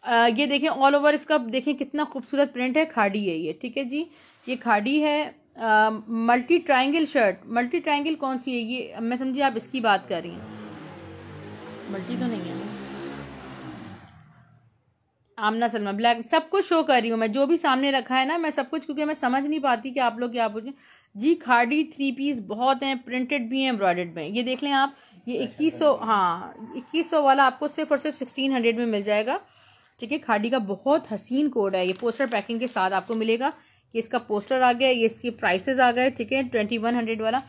Speaker 1: आ, ये देखें ऑल ओवर इसका देखें कितना खूबसूरत प्रिंट है खाड़ी है ये ठीक है जी ये खाड़ी है multi triangle shirt multi triangle कौन सी है ये मैं समझिए आप इसकी बात कर रही हैं मल्टी तो नहीं है आमना सलमा ब्लैक सब कुछ शो कर रही हूँ मैं जो भी सामने रखा है ना मैं सब कुछ क्योंकि मैं समझ नहीं पाती कि आप लोग क्या पूछें जी खाड़ी थ्री पीस बहुत हैं प्रिंटेड भी हैं एम्ब्रॉयडर्ड में ये देख लें आप ये इक्कीस सौ हाँ इक्कीस सौ वाला आपको सिर्फ और सिर्फ सिक्सटीन हंड्रेड में मिल जाएगा ठीक है खाड़ी का बहुत हसीन कोड है ये पोस्टर पैकिंग के साथ आपको मिलेगा कि इसका पोस्टर आ गया ये इसके प्राइस आ गए ठीक है ट्वेंटी वन हंड्रेड वाला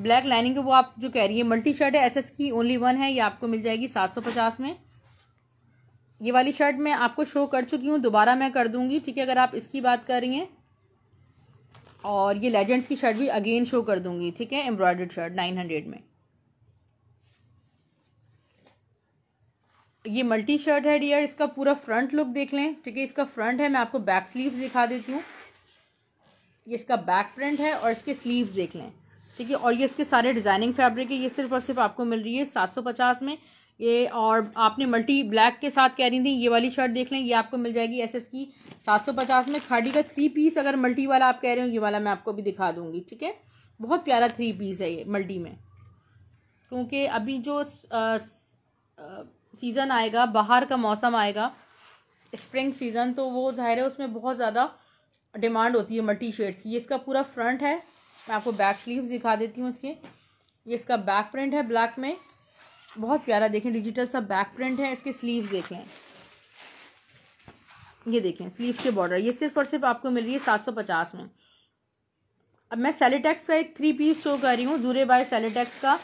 Speaker 1: ब्लैक लाइनिंग वो आप जो कह रही है मल्टी शर्ट है एस की ओनली वन है ये आपको मिल जाएगी सात सौ पचास में ये वाली शर्ट मैं आपको शो कर चुकी हूँ दोबारा मैं कर दूंगी ठीक है अगर आप इसकी बात कर रही हैं और ये लेजेंड्स की शर्ट भी अगेन शो कर दूंगी ठीक है एम्ब्रॉयडर्ड शर्ट नाइन हंड्रेड में ये मल्टी शर्ट है डियर इसका पूरा फ्रंट लुक देख लें ठीक है इसका फ्रंट है मैं आपको बैक स्लीव दिखा देती हूँ ये इसका बैक प्रिंट है और इसके स्लीव देख लें ठीक है और ये इसके सारे डिज़ाइनिंग फैब्रिक है ये सिर्फ और सिर्फ आपको मिल रही है सात सौ पचास में ये और आपने मल्टी ब्लैक के साथ कह रही थी ये वाली शर्ट देख लें ये आपको मिल जाएगी एसएस की सात सौ पचास में खाड़ी का थ्री पीस अगर मल्टी वाला आप कह रहे हो ये वाला मैं आपको भी दिखा दूंगी ठीक है बहुत प्यारा थ्री पीस है ये मल्टी में क्योंकि अभी जो सीज़न आएगा बाहर का मौसम आएगा स्प्रिंग सीज़न तो वो ज़ाहिर है उसमें बहुत ज़्यादा डिमांड होती है मल्टी शेड्स की ये इसका पूरा फ्रंट है मैं आपको बैक स्लीव्स दिखा देती हूँ इसके ये इसका बैक प्रिंट है ब्लैक में बहुत प्यारा देखें डिजिटल सा बैक प्रिंट है इसके स्लीव देखें ये देखें स्लीव के बॉर्डर ये सिर्फ और सिर्फ आपको मिल रही है सात सौ पचास में अब मैं सेलेटेक्स का एक थ्री पीस शो कर रही हूँ जूरे बाय सेलेटेक्स का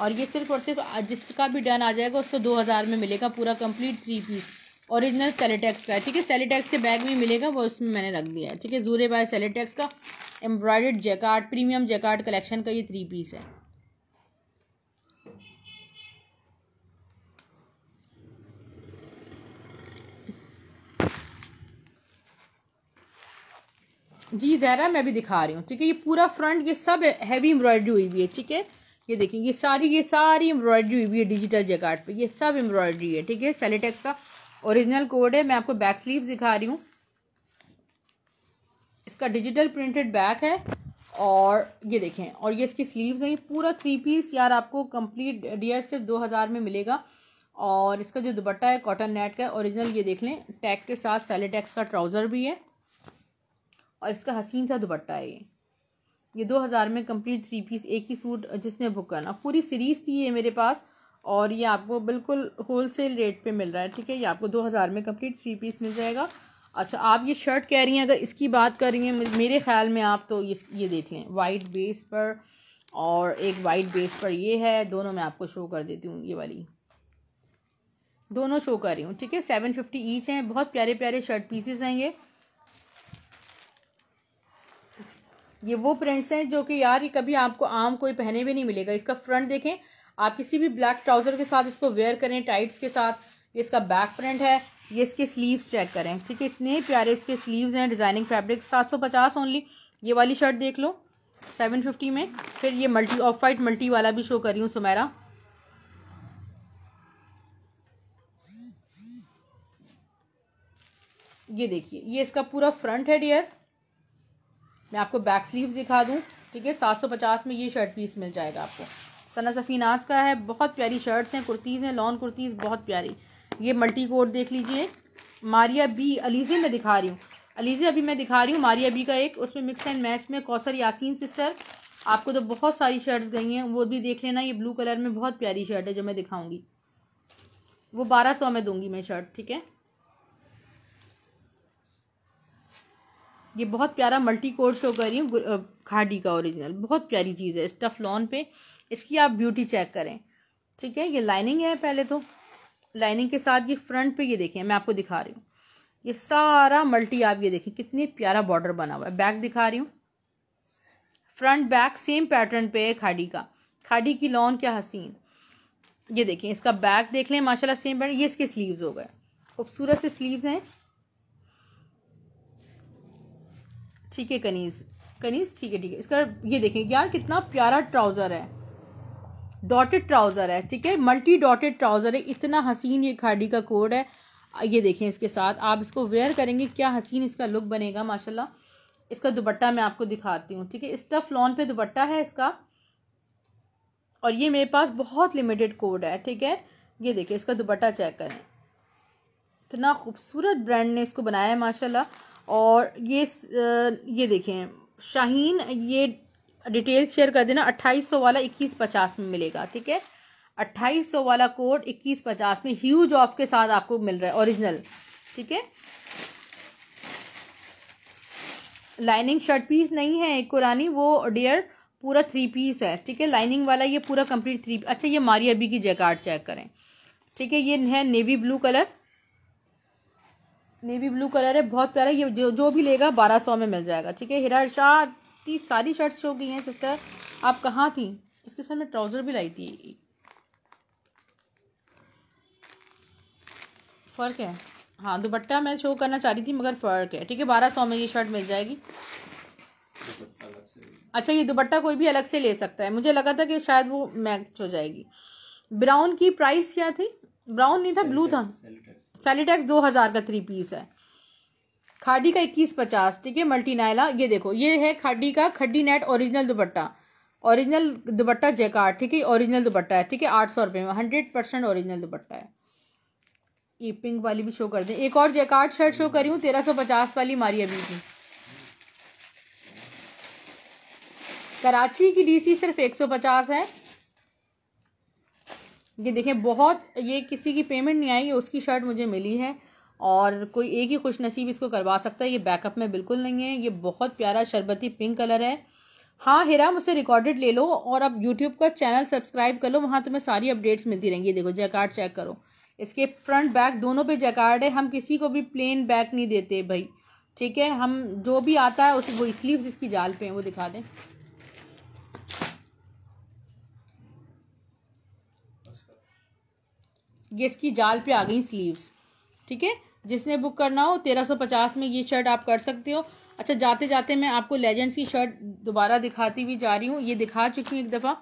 Speaker 1: और ये सिर्फ और सिर्फ जिसका भी डन आ जाएगा उसको दो हज़ार में मिलेगा पूरा कंप्लीट थ्री पीस ओरिजिनल सेलेटेक्स का है ठीक है सेलेटेक्स के बैग में मिलेगा वो उसमें मैंने रख दिया है ठीक है जूरे बाय सेलेटेक्स का एम्ब्रॉयड जैकार्ड प्रीमियम जैकार्ड कलेक्शन का ये थ्री पीस है जी जहरा मैं भी दिखा रही हूँ ठीक है ये पूरा फ्रंट ये सब हैवी एम्ब्रॉयडरी हुई हुई है ठीक है ये देखिए ये सारी ये सारी एम्ब्रॉयडरी हुई हुई है डिजिटल जेकार्ड पे ये सब एम्ब्रॉयडरी है ठीक है सेलेटेक्स का ओरिजिनल कोड है मैं आपको बैक स्लीव दिखा रही हूँ इसका डिजिटल प्रिंटेड बैक है और ये देखें और ये इसकी स्लीव्स हैं पूरा थ्री पीस यार आपको कंप्लीट डियर सिर्फ दो हज़ार में मिलेगा और इसका जो दुपट्टा है कॉटन नेट का ओरिजिनल ये देख लें टैग के साथ सेलेटेक्स का ट्राउज़र भी है और इसका हसीन सा दुपट्टा है ये ये दो हज़ार में कंप्लीट थ्री पीस एक ही सूट जिसने बुक करना पूरी सीरीज़ थी ये मेरे पास और ये आपको बिल्कुल होल सेल रेट पे मिल रहा है ठीक है ये आपको दो हज़ार में कंप्लीट थ्री पीस मिल जाएगा अच्छा आप ये शर्ट कह रही हैं अगर इसकी बात कर रही हैं मेरे ख्याल में आप तो ये ये देख लें वाइट बेस पर और एक वाइट बेस पर ये है दोनों मैं आपको शो कर देती हूँ ये वाली दोनों शो कर रही हूँ ठीक है सेवन फिफ्टी ईच हैं बहुत प्यारे प्यारे शर्ट पीसेस हैं ये ये वो प्रिंट्स हैं जो कि यार ये कभी आपको आम कोई पहने भी नहीं मिलेगा इसका फ्रंट देखें आप किसी भी ब्लैक ट्राउज़र के साथ इसको वेयर करें टाइट्स के साथ ये इसका बैक प्रिंट है ये इसके स्लीव्स चेक करें ठीक है इतने प्यारे इसके स्लीव्स हैं डिज़ाइनिंग फैब्रिक सात सौ पचास ओनली ये वाली शर्ट देख लो सेवन फिफ्टी में फिर ये मल्टी ऑफ वाइट मल्टी वाला भी शो कर रही हूँ सुमेरा ये देखिए ये इसका पूरा फ्रंट है डियर मैं आपको बैक स्लीव्स दिखा दूँ ठीक है सात सौ पचास में ये शर्ट पीस मिल जाएगा आपको सना सफ़ीनास का है बहुत प्यारी शर्ट्स हैं कुर्तीज़ हैं लॉन कुर्तीज़ बहुत प्यारी ये मल्टी कोट देख लीजिए मारिया बी अलीज़े में दिखा रही हूँ अलीज़े अभी मैं दिखा रही हूँ मारिया बी का एक उसमें मिक्स एंड मैच में कौसर यासीन सिस्टर आपको तो बहुत सारी शर्ट्स गई हैं वो भी देख लेना ये ब्लू कलर में बहुत प्यारी शर्ट है जो मैं दिखाऊंगी वो बारह सौ में दूंगी मैं शर्ट ठीक है ये बहुत प्यारा मल्टी कोर्स शो कर रही हूँ खाडी का ओरिजिनल बहुत प्यारी चीज़ है स्टफ लॉन पे इसकी आप ब्यूटी चेक करें ठीक है ये लाइनिंग है पहले तो लाइनिंग के साथ ये फ्रंट पे ये देखें मैं आपको दिखा रही हूँ ये सारा मल्टी आप ये देखें कितने प्यारा बॉर्डर बना हुआ है बैक दिखा रही हूँ फ्रंट बैक सेम पैटर्न पे है खाडी का खाडी की लॉन क्या हसीन ये देखें इसका बैक देख लें माशाल्लाह सेम पैटर्न ये इसके स्लीव्स हो गए खूबसूरत से स्लीव्स हैं ठीक है कनीज कनीज ठीक है ठीक है इसका ये देखें यार कितना प्यारा ट्राउज़र है डॉटेड ट्राउज़र है ठीक है मल्टी डॉटेड ट्राउज़र है इतना हसीन ये खाड़ी का कोड है ये देखें इसके साथ आप इसको वेयर करेंगे क्या हसीन इसका लुक बनेगा माशाल्लाह इसका दुपट्टा मैं आपको दिखाती हूँ ठीक है स्टफ लॉन पे दुपट्टा है इसका और ये मेरे पास बहुत लिमिटेड कोड है ठीक है ये देखें इसका दुपट्टा चेक करें इतना खूबसूरत ब्रांड ने इसको बनाया है माशाल्लाह और ये ये देखें शाहीन ये डिटेल्स शेयर कर देना अट्ठाईस सौ वाला इक्कीस पचास में मिलेगा ठीक है अट्ठाईस सौ वाला कोड इक्कीस पचास में ह्यूज ऑफ के साथ आपको मिल रहा है ओरिजिनल ठीक है लाइनिंग शर्ट पीस नहीं है एक कुरानी वो डियर पूरा थ्री पीस है ठीक है लाइनिंग वाला ये पूरा कंप्लीट थ्री अच्छा ये मारिया बी की जैकार्ड चेक करें ठीक है ये है navy blue colour navy blue colour है बहुत प्यारा ये जो जो भी लेगा बारह सौ में मिल जाएगा ठीक है हिरा शाह इतनी सारी शर्ट्स शो गई हैं सिस्टर आप कहाँ थी इसके साथ मैं ट्राउज़र भी लाई थी फ़र्क है हाँ दुपट्टा मैं शो करना चाह रही थी मगर फ़र्क है ठीक है बारह सौ में ये शर्ट मिल जाएगी अच्छा ये दुपट्टा कोई भी अलग से ले सकता है मुझे लगा था कि शायद वो मैच हो जाएगी ब्राउन की प्राइस क्या थी ब्राउन नहीं था ब्लू था सैलीटैक्स दो हज़ार का थ्री पीस है खाडी का इक्कीस पचास ठीक है मल्टी नायला ये देखो ये है खाडी का khaddi net original dupatta original dupatta jacquard ठीक है ओरिजिनल दुपट्टा है ठीक है आठ सौ रुपये में हंड्रेड परसेंट ओरिजिनल दुपट्टा है ये पिंक वाली भी शो कर दें एक और जैकार्ड शर्ट शो करी हूँ तेरह सौ पचास वाली मारिया अभी थी कराची की डीसी सिर्फ एक सौ पचास है ये देखें बहुत ये किसी की पेमेंट नहीं आई उसकी शर्ट मुझे मिली है और कोई एक ही खुश नसीब इसको करवा सकता है ये बैकअप में बिल्कुल नहीं है ये बहुत प्यारा शरबती पिंक कलर है हाँ हिरा मुझसे रिकॉर्डेड ले लो और अब यूट्यूब का चैनल सब्सक्राइब कर लो वहाँ तुम्हें सारी अपडेट्स मिलती रहेंगी देखो जैकार्ड चेक करो इसके फ्रंट बैक दोनों पे जैकार्ड है हम किसी को भी प्लेन बैक नहीं देते भाई ठीक है हम जो भी आता है उस वो स्लीव्स इसकी जाल पे हैं वो दिखा दें ये इसकी जाल पे आ गई स्लीव्स ठीक है जिसने बुक करना हो तेरह सौ पचास में ये शर्ट आप कर सकते हो अच्छा जाते जाते मैं आपको लेजेंड्स की शर्ट दोबारा दिखाती भी जा रही हूँ ये दिखा चुकी हूँ एक दफ़ा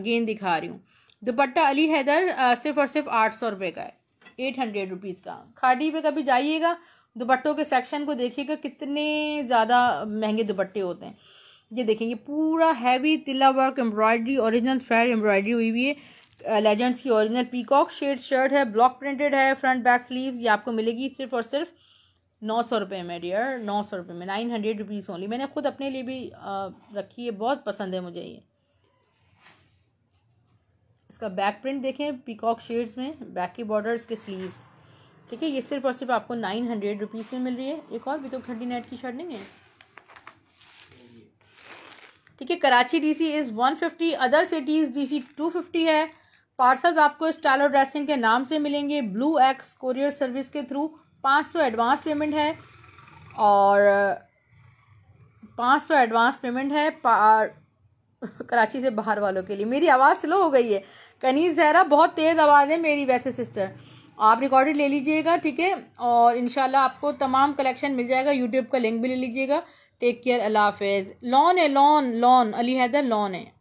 Speaker 1: अगेन दिखा रही हूँ दुपट्टा अली हैदर आ, सिर्फ और सिर्फ आठ सौ रुपये का है एट हंड्रेड रुपीज़ का खाड़ी पे कभी जाइएगा दुपट्टों के सेक्शन को देखिएगा कितने ज़्यादा महंगे दुपट्टे होते हैं ये देखेंगे पूरा heavy tilla work embroidery original thread embroidery हुई हुई है लेजेंड्स की ओरिजिनल पीकॉक शेड शर्ट है ब्लॉक प्रिंटेड है फ्रंट बैक स्लीव्स ये आपको मिलेगी सिर्फ और सिर्फ नौ सौ रुपये में डियर नौ सौ रुपये में नाइन हंड्रेड रुपीज़ ओनली मैंने खुद अपने लिए भी आ, रखी है बहुत पसंद है मुझे ये इसका बैक प्रिंट देखें पीकॉक शेड्स में बैक की बॉर्डर इसके स्लीव्स ठीक है ये सिर्फ और सिर्फ आपको नाइन हंड्रेड रुपीज़ में मिल रही है एक और भी तो थर्टी नाइट की शर्ट नहीं है ठीक है Karachi DC is one fifty other cities DC two fifty है पार्सल्स आपको स्टाइल और ड्रेसिंग के नाम से मिलेंगे ब्लू एक्स कोरियर सर्विस के थ्रू पाँच सौ एडवांस पेमेंट है और पाँच सौ एडवांस पेमेंट है कराची से बाहर वालों के लिए मेरी आवाज़ स्लो हो गई है कनीज जहरा बहुत तेज़ आवाज़ है मेरी वैसे सिस्टर आप रिकॉर्डेड ले लीजिएगा ठीक है और इन आपको तमाम कलेक्शन मिल जाएगा यूट्यूब का लिंक भी ले लीजिएगा टेक केयर अल्लाह हाफिज़ लॉन है lawn lawn Ali Haider lawn है